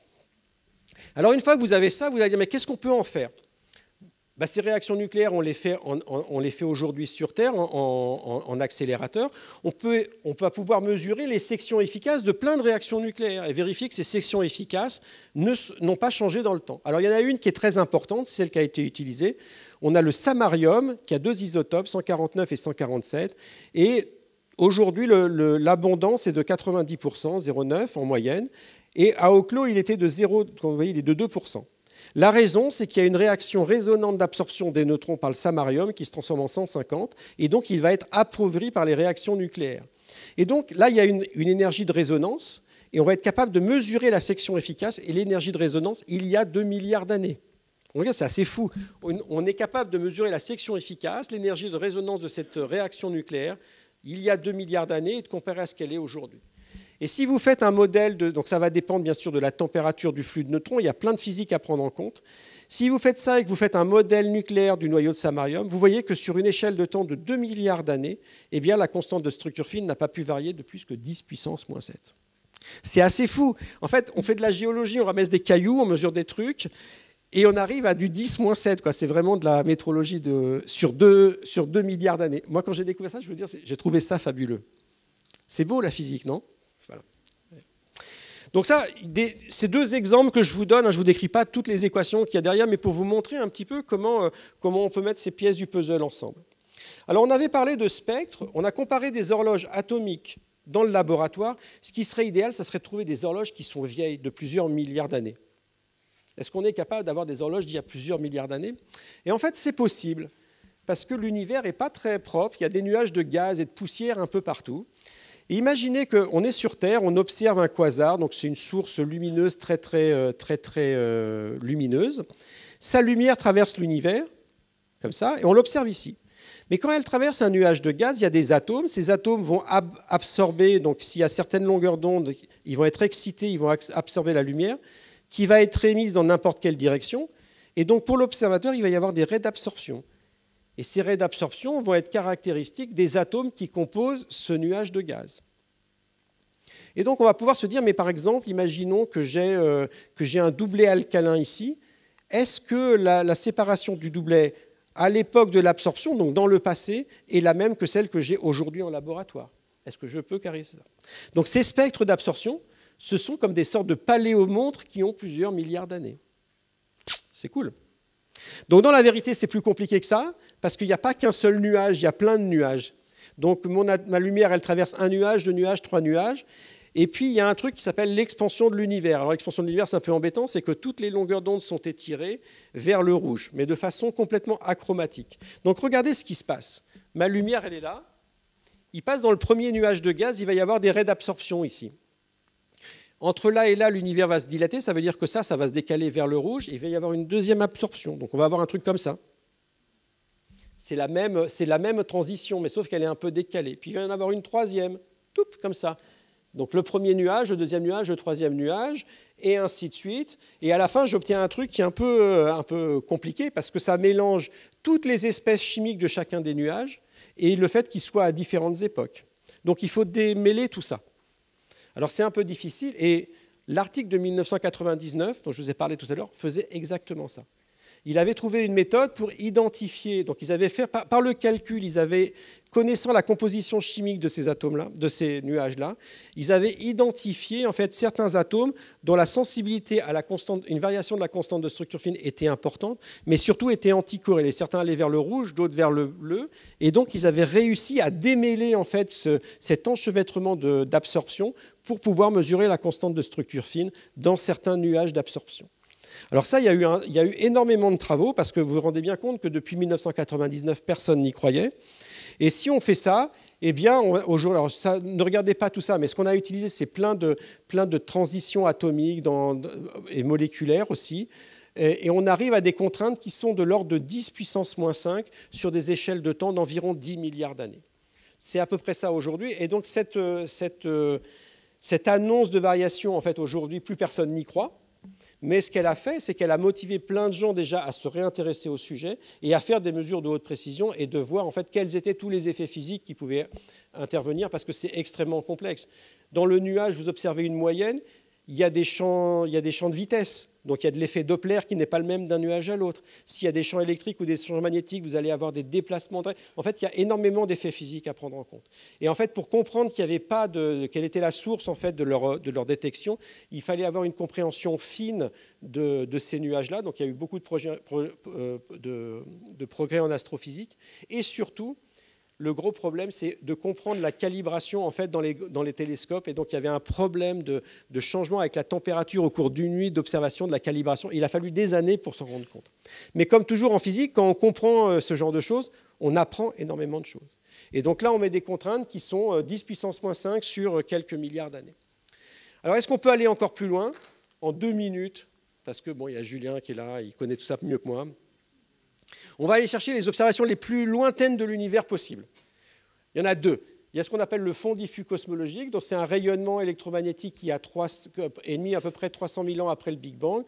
Alors, une fois que vous avez ça, vous allez dire mais qu'est-ce qu'on peut en faire bah, ces réactions nucléaires, on les fait, on, fait aujourd'hui sur Terre en, accélérateur. On, peut, on, va pouvoir mesurer les sections efficaces de plein de réactions nucléaires et vérifier que ces sections efficaces n'ont pas changé dans le temps. Alors il y en a une qui est très importante, celle qui a été utilisée. On a le samarium qui a deux isotopes, 149 et 147. Et aujourd'hui, l'abondance est de 90%, 0,9 en moyenne. Et à Oklo, il était de 0, vous voyez, il est de 2%. La raison, c'est qu'il y a une réaction résonante d'absorption des neutrons par le samarium qui se transforme en 150, et donc il va être appauvri par les réactions nucléaires. Et donc là, il y a une, énergie de résonance, et on va être capable de mesurer la section efficace et l'énergie de résonance il y a 2 milliards d'années. Regarde, c'est assez fou. On, on est capable de mesurer la section efficace, l'énergie de résonance de cette réaction nucléaire il y a 2 milliards d'années et de comparer à ce qu'elle est aujourd'hui. Et si vous faites un modèle de... Donc ça va dépendre bien sûr de la température du flux de neutrons, il y a plein de physique à prendre en compte. Si vous faites ça et que vous faites un modèle nucléaire du noyau de samarium, vous voyez que sur une échelle de temps de 2 milliards d'années, eh bien la constante de structure fine n'a pas pu varier de plus que 10 puissance moins 7. C'est assez fou. En fait, on fait de la géologie, on ramasse des cailloux, on mesure des trucs, et on arrive à du 10 moins 7. C'est vraiment de la métrologie de, sur, 2, sur 2 milliards d'années. Moi, quand j'ai découvert ça, je veux dire, j'ai trouvé ça fabuleux. C'est beau la physique, non donc ça, ces deux exemples que je vous donne, hein, je ne vous décris pas toutes les équations qu'il y a derrière, mais pour vous montrer un petit peu comment, euh, comment on peut mettre ces pièces du puzzle ensemble. Alors on avait parlé de spectre, on a comparé des horloges atomiques dans le laboratoire. Ce qui serait idéal, ça serait de trouver des horloges qui sont vieilles, de plusieurs milliards d'années. Est-ce qu'on est capable d'avoir des horloges d'il y a plusieurs milliards d'années Et en fait, c'est possible, parce que l'univers n'est pas très propre, il y a des nuages de gaz et de poussière un peu partout imaginez qu'on est sur Terre, on observe un quasar, donc c'est une source lumineuse très très euh, très très, euh, lumineuse. Sa lumière traverse l'univers, comme ça, et on l'observe ici. Mais quand elle traverse un nuage de gaz, il y a des atomes. Ces atomes vont absorber, donc s'il y a certaines longueurs d'onde, ils vont être excités, ils vont absorber la lumière, qui va être émise dans n'importe quelle direction. Et donc pour l'observateur, il va y avoir des raies d'absorption. Et ces raies d'absorption vont être caractéristiques des atomes qui composent ce nuage de gaz. Et donc on va pouvoir se dire, mais par exemple, imaginons que j'ai euh, un doublet alcalin ici. Est-ce que la, séparation du doublet à l'époque de l'absorption, donc dans le passé, est la même que celle que j'ai aujourd'hui en laboratoire Est-ce que je peux carrer ça Donc ces spectres d'absorption, ce sont comme des sortes de paléomontres qui ont plusieurs milliards d'années. C'est cool. Donc dans la vérité, c'est plus compliqué que ça, parce qu'il n'y a pas qu'un seul nuage, il y a plein de nuages. Donc ma lumière, elle traverse un nuage, deux nuages, trois nuages. Et puis il y a un truc qui s'appelle l'expansion de l'univers. Alors l'expansion de l'univers, c'est un peu embêtant, c'est que toutes les longueurs d'onde sont étirées vers le rouge, mais de façon complètement achromatique. Donc regardez ce qui se passe. Ma lumière, elle est là. Il passe dans le premier nuage de gaz, il va y avoir des raies d'absorption ici. Entre là et là, l'univers va se dilater, ça veut dire que ça, ça va se décaler vers le rouge, il va y avoir une deuxième absorption. Donc on va avoir un truc comme ça. C'est la même, transition, mais sauf qu'elle est un peu décalée. Puis il va y en avoir une troisième, tout comme ça. Donc le premier nuage, le deuxième nuage, le troisième nuage, et ainsi de suite. Et à la fin, j'obtiens un truc qui est euh, un peu compliqué, parce que ça mélange toutes les espèces chimiques de chacun des nuages, et le fait qu'ils soient à différentes époques. Donc il faut démêler tout ça. Alors c'est un peu difficile et l'article de 1999 dont je vous ai parlé tout à l'heure faisait exactement ça il avait trouvé une méthode pour identifier, donc ils avaient fait, par, le calcul, ils avaient, connaissant la composition chimique de ces atomes-là, de ces nuages-là, ils avaient identifié en fait certains atomes dont la sensibilité à la constante, une variation de la constante de structure fine était importante, mais surtout était anticorrélée. Certains allaient vers le rouge, d'autres vers le bleu, et donc ils avaient réussi à démêler en fait cet enchevêtrement d'absorption pour pouvoir mesurer la constante de structure fine dans certains nuages d'absorption. Alors ça, il y, a eu énormément de travaux parce que vous vous rendez bien compte que depuis 1999, personne n'y croyait. Et si on fait ça, eh bien, aujourd'hui, ça, ne regardez pas tout ça, mais ce qu'on a utilisé, c'est plein de, plein de transitions atomiques et moléculaires aussi. Et, on arrive à des contraintes qui sont de l'ordre de 10 puissance moins 5 sur des échelles de temps d'environ 10 milliards d'années. C'est à peu près ça aujourd'hui. Et donc cette euh, euh, annonce de variation, en fait, aujourd'hui, plus personne n'y croit. Mais ce qu'elle a fait, c'est qu'elle a motivé plein de gens déjà à se réintéresser au sujet et à faire des mesures de haute précision et de voir en fait quels étaient tous les effets physiques qui pouvaient intervenir parce que c'est extrêmement complexe. Dans le nuage, vous observez une moyenne, il y, a des champs, il y a des champs de vitesse, donc il y a de l'effet Doppler qui n'est pas le même d'un nuage à l'autre. S'il y a des champs électriques ou des champs magnétiques, vous allez avoir des déplacements. En fait, il y a énormément d'effets physiques à prendre en compte. Et en fait, pour comprendre qu'il avait pas de, quelle était la source en fait de leur, de leur détection, il fallait avoir une compréhension fine de, de ces nuages-là. Donc il y a eu beaucoup de, euh, progrès en astrophysique. Et surtout, le gros problème, c'est de comprendre la calibration en fait dans les, télescopes. Et donc, il y avait un problème de, changement avec la température au cours d'une nuit d'observation de la calibration. Il a fallu des années pour s'en rendre compte. Mais comme toujours en physique, quand on comprend euh, ce genre de choses, on apprend énormément de choses. Et donc là, on met des contraintes qui sont 10 euh, puissance moins 5 sur euh, quelques milliards d'années. Alors, est-ce qu'on peut aller encore plus loin en deux minutes Parce que, bon, il y a Julien qui est là, il connaît tout ça mieux que moi. On va aller chercher les observations les plus lointaines de l'univers possible. Il y en a deux. Il y a ce qu'on appelle le fond diffus cosmologique, donc c'est un rayonnement électromagnétique qui a émis à peu près 300 000 ans après le Big Bang.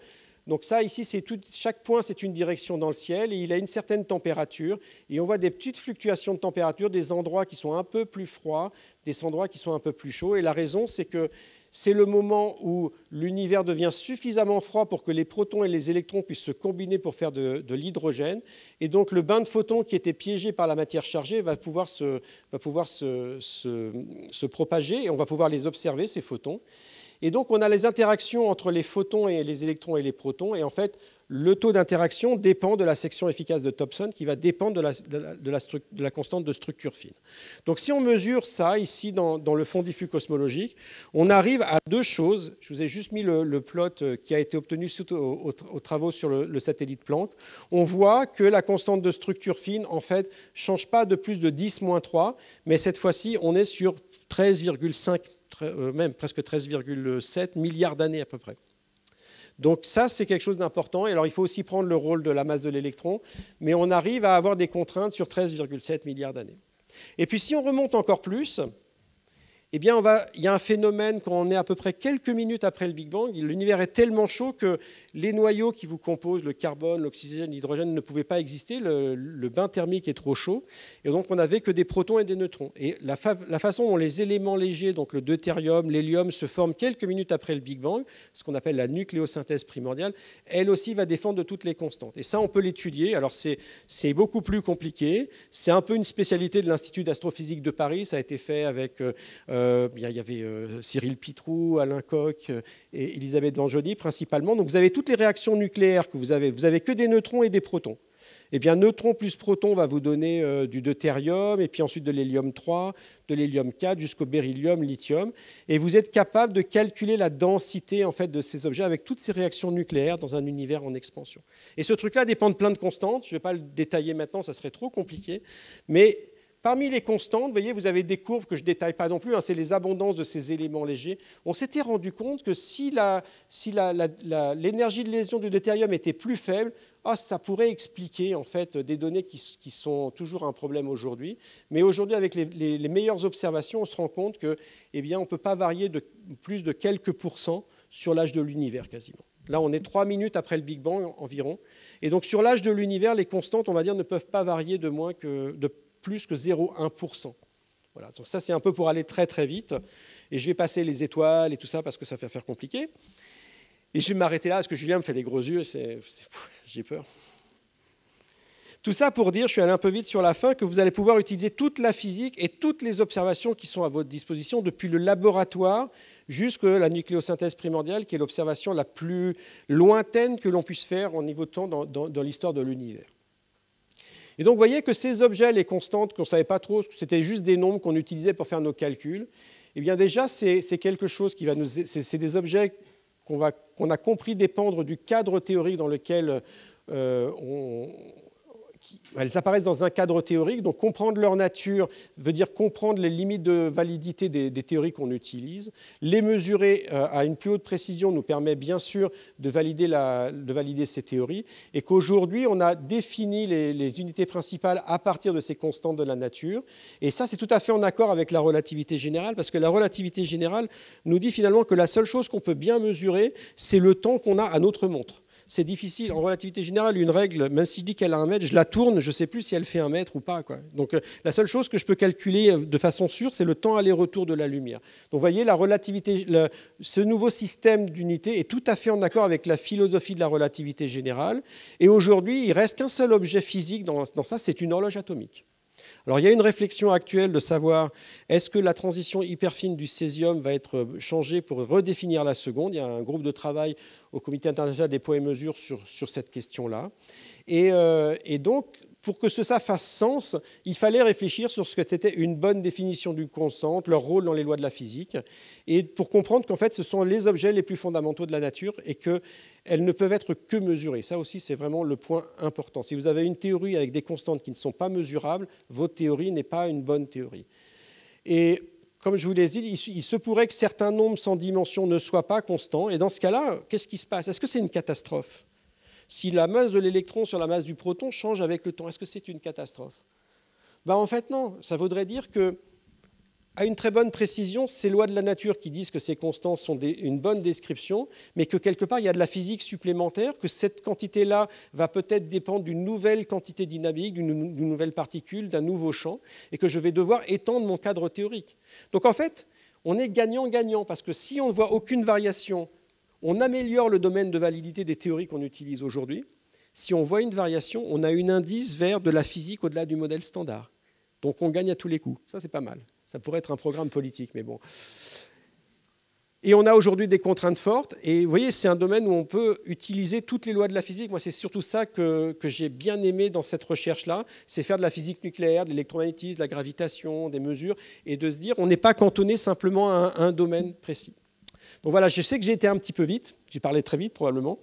Donc ça, ici, c'est chaque point, c'est une direction dans le ciel et il a une certaine température. Et on voit des petites fluctuations de température, des endroits qui sont un peu plus froids, des endroits qui sont un peu plus chauds. Et la raison, c'est que c'est le moment où l'univers devient suffisamment froid pour que les protons et les électrons puissent se combiner pour faire de, l'hydrogène. Et donc le bain de photons qui était piégé par la matière chargée va pouvoir, se, pouvoir se propager et on va pouvoir les observer, ces photons. Et donc on a les interactions entre les photons et les électrons et les protons. Et en fait, le taux d'interaction dépend de la section efficace de Thomson, qui va dépendre de la, de la, constante de structure fine. Donc si on mesure ça ici dans, le fond diffus cosmologique, on arrive à deux choses. Je vous ai juste mis le, plot euh, qui a été obtenu sous, aux, travaux sur le, le, satellite Planck. On voit que la constante de structure fine, en fait, change pas de plus de 10-3, mais cette fois-ci, on est sur 13,5, euh, même presque 13,7 milliards d'années à peu près. Donc ça, c'est quelque chose d'important. alors, il faut aussi prendre le rôle de la masse de l'électron, mais on arrive à avoir des contraintes sur 13,7 milliards d'années. Et puis, si on remonte encore plus, eh bien, on va, il y a un phénomène quand on est à peu près quelques minutes après le Big Bang. L'univers est tellement chaud que les noyaux qui vous composent, le carbone, l'oxygène, l'hydrogène, ne pouvaient pas exister. Le, bain thermique est trop chaud. Et donc, on n'avait que des protons et des neutrons. Et la, façon dont les éléments légers, donc le deutérium, l'hélium, se forment quelques minutes après le Big Bang, ce qu'on appelle la nucléosynthèse primordiale, elle aussi va défendre de toutes les constantes. Et ça, on peut l'étudier. Alors, c'est beaucoup plus compliqué. C'est un peu une spécialité de l'Institut d'astrophysique de Paris. Ça a été fait avec. Euh, euh, il y avait euh, Cyril Pitrou, Alain Coq euh, et Elisabeth Vanjody principalement. Donc vous avez toutes les réactions nucléaires que vous avez. Vous avez que des neutrons et des protons. Eh bien, neutron plus proton va vous donner du deutérium, et puis ensuite de l'hélium 3, de l'hélium 4, jusqu'au beryllium, lithium. Et vous êtes capable de calculer la densité en fait, de ces objets avec toutes ces réactions nucléaires dans un univers en expansion. Et ce truc-là dépend de plein de constantes. Je ne vais pas le détailler maintenant, ça serait trop compliqué. Mais Parmi les constantes, voyez, vous avez des courbes que je ne détaille pas non plus, hein, c'est les abondances de ces éléments légers. On s'était rendu compte que si l'énergie si la, de lésion du deutérium était plus faible, ah, ça pourrait expliquer en fait des données qui, sont toujours un problème aujourd'hui. Mais aujourd'hui, avec les, meilleures observations, on se rend compte que, eh bien, on ne peut pas varier de plus de quelques pourcents sur l'âge de l'univers quasiment. Là, on est trois minutes après le Big Bang environ. Et donc, sur l'âge de l'univers, les constantes, on va dire, ne peuvent pas varier de moins que de plus que 0,1%. Voilà, donc ça c'est un peu pour aller très très vite. Et je vais passer les étoiles et tout ça parce que ça fait faire compliqué. Et je vais m'arrêter là parce que Julien me fait des gros yeux, j'ai peur. Tout ça pour dire, je suis allé un peu vite sur la fin, que vous allez pouvoir utiliser toute la physique et toutes les observations qui sont à votre disposition, depuis le laboratoire jusqu'à la nucléosynthèse primordiale, qui est l'observation la plus lointaine que l'on puisse faire en niveau de temps dans l'histoire de l'univers. Et donc, vous voyez que ces objets, les constantes, qu'on ne savait pas trop, c'était juste des nombres qu'on utilisait pour faire nos calculs, eh bien déjà, c'est quelque chose qui va nous... C'est des objets qu'on a compris dépendre du cadre théorique dans lequel euh, on, elles apparaissent dans un cadre théorique, donc comprendre leur nature veut dire comprendre les limites de validité des, théories qu'on utilise. Les mesurer euh, à une plus haute précision nous permet bien sûr de valider, ces théories, et qu'aujourd'hui on a défini les, les, unités principales à partir de ces constantes de la nature, et ça c'est tout à fait en accord avec la relativité générale, parce que la relativité générale nous dit finalement que la seule chose qu'on peut bien mesurer, c'est le temps qu'on a à notre montre c'est difficile. En relativité générale, une règle, même si je dis qu'elle a un mètre, je la tourne, je ne sais plus si elle fait un mètre ou pas. Donc euh, la seule chose que je peux calculer euh, de façon sûre, c'est le temps aller-retour de la lumière. Donc voyez, la relativité, ce nouveau système d'unité est tout à fait en accord avec la philosophie de la relativité générale. Et aujourd'hui, il reste qu'un seul objet physique dans ça, c'est une horloge atomique. Alors il y a une réflexion actuelle de savoir est-ce que la transition hyperfine du césium va être changée pour redéfinir la seconde. Il y a un groupe de travail au Comité international des poids et mesures sur, cette question-là. et euh, donc pour que ça fasse sens, il fallait réfléchir sur ce que c'était une bonne définition du constant, leur rôle dans les lois de la physique, et pour comprendre qu'en fait, ce sont les objets les plus fondamentaux de la nature et qu'elles ne peuvent être que mesurées. Ça aussi, c'est vraiment le point important. Si vous avez une théorie avec des constantes qui ne sont pas mesurables, votre théorie n'est pas une bonne théorie. Et comme je vous l'ai dit, il se pourrait que certains nombres sans dimension ne soient pas constants, et dans ce cas-là, qu'est-ce qui se passe Est-ce que c'est une catastrophe si la masse de l'électron sur la masse du proton change avec le temps. Est-ce que c'est une catastrophe ben, En fait, non. Ça voudrait dire que, à une très bonne précision, ces lois de la nature qui disent que ces constantes sont une bonne description, mais que quelque part, il y a de la physique supplémentaire, que cette quantité-là va peut-être dépendre d'une nouvelle quantité dynamique, d'une nouvelle particule, d'un nouveau champ, et que je vais devoir étendre mon cadre théorique. Donc en fait, on est gagnant-gagnant, parce que si on ne voit aucune variation on améliore le domaine de validité des théories qu'on utilise aujourd'hui. Si on voit une variation, on a une indice vers de la physique au-delà du modèle standard. Donc on gagne à tous les coups. Ça, c'est pas mal. Ça pourrait être un programme politique, mais bon. Et on a aujourd'hui des contraintes fortes. Et vous voyez, c'est un domaine où on peut utiliser toutes les lois de la physique. Moi, c'est surtout ça que, j'ai bien aimé dans cette recherche-là. C'est faire de la physique nucléaire, de l'électromagnétisme, de la gravitation, des mesures, et de se dire, on n'est pas cantonné simplement à un domaine précis. Donc voilà, je sais que j'ai été un petit peu vite, j'ai parlé très vite probablement.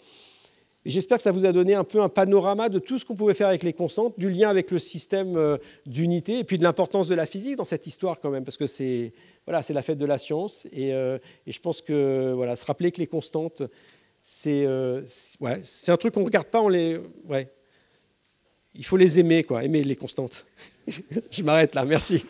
Et j'espère que ça vous a donné un peu un panorama de tout ce qu'on pouvait faire avec les constantes, du lien avec le système euh, d'unité, et puis de l'importance de la physique dans cette histoire quand même, parce que c'est voilà, la fête de la science. Euh, et, je pense que voilà, se rappeler que les constantes, c'est euh, un truc qu'on ne regarde pas, on les... Ouais. Il faut les aimer, quoi, aimer les constantes. je m'arrête là, merci.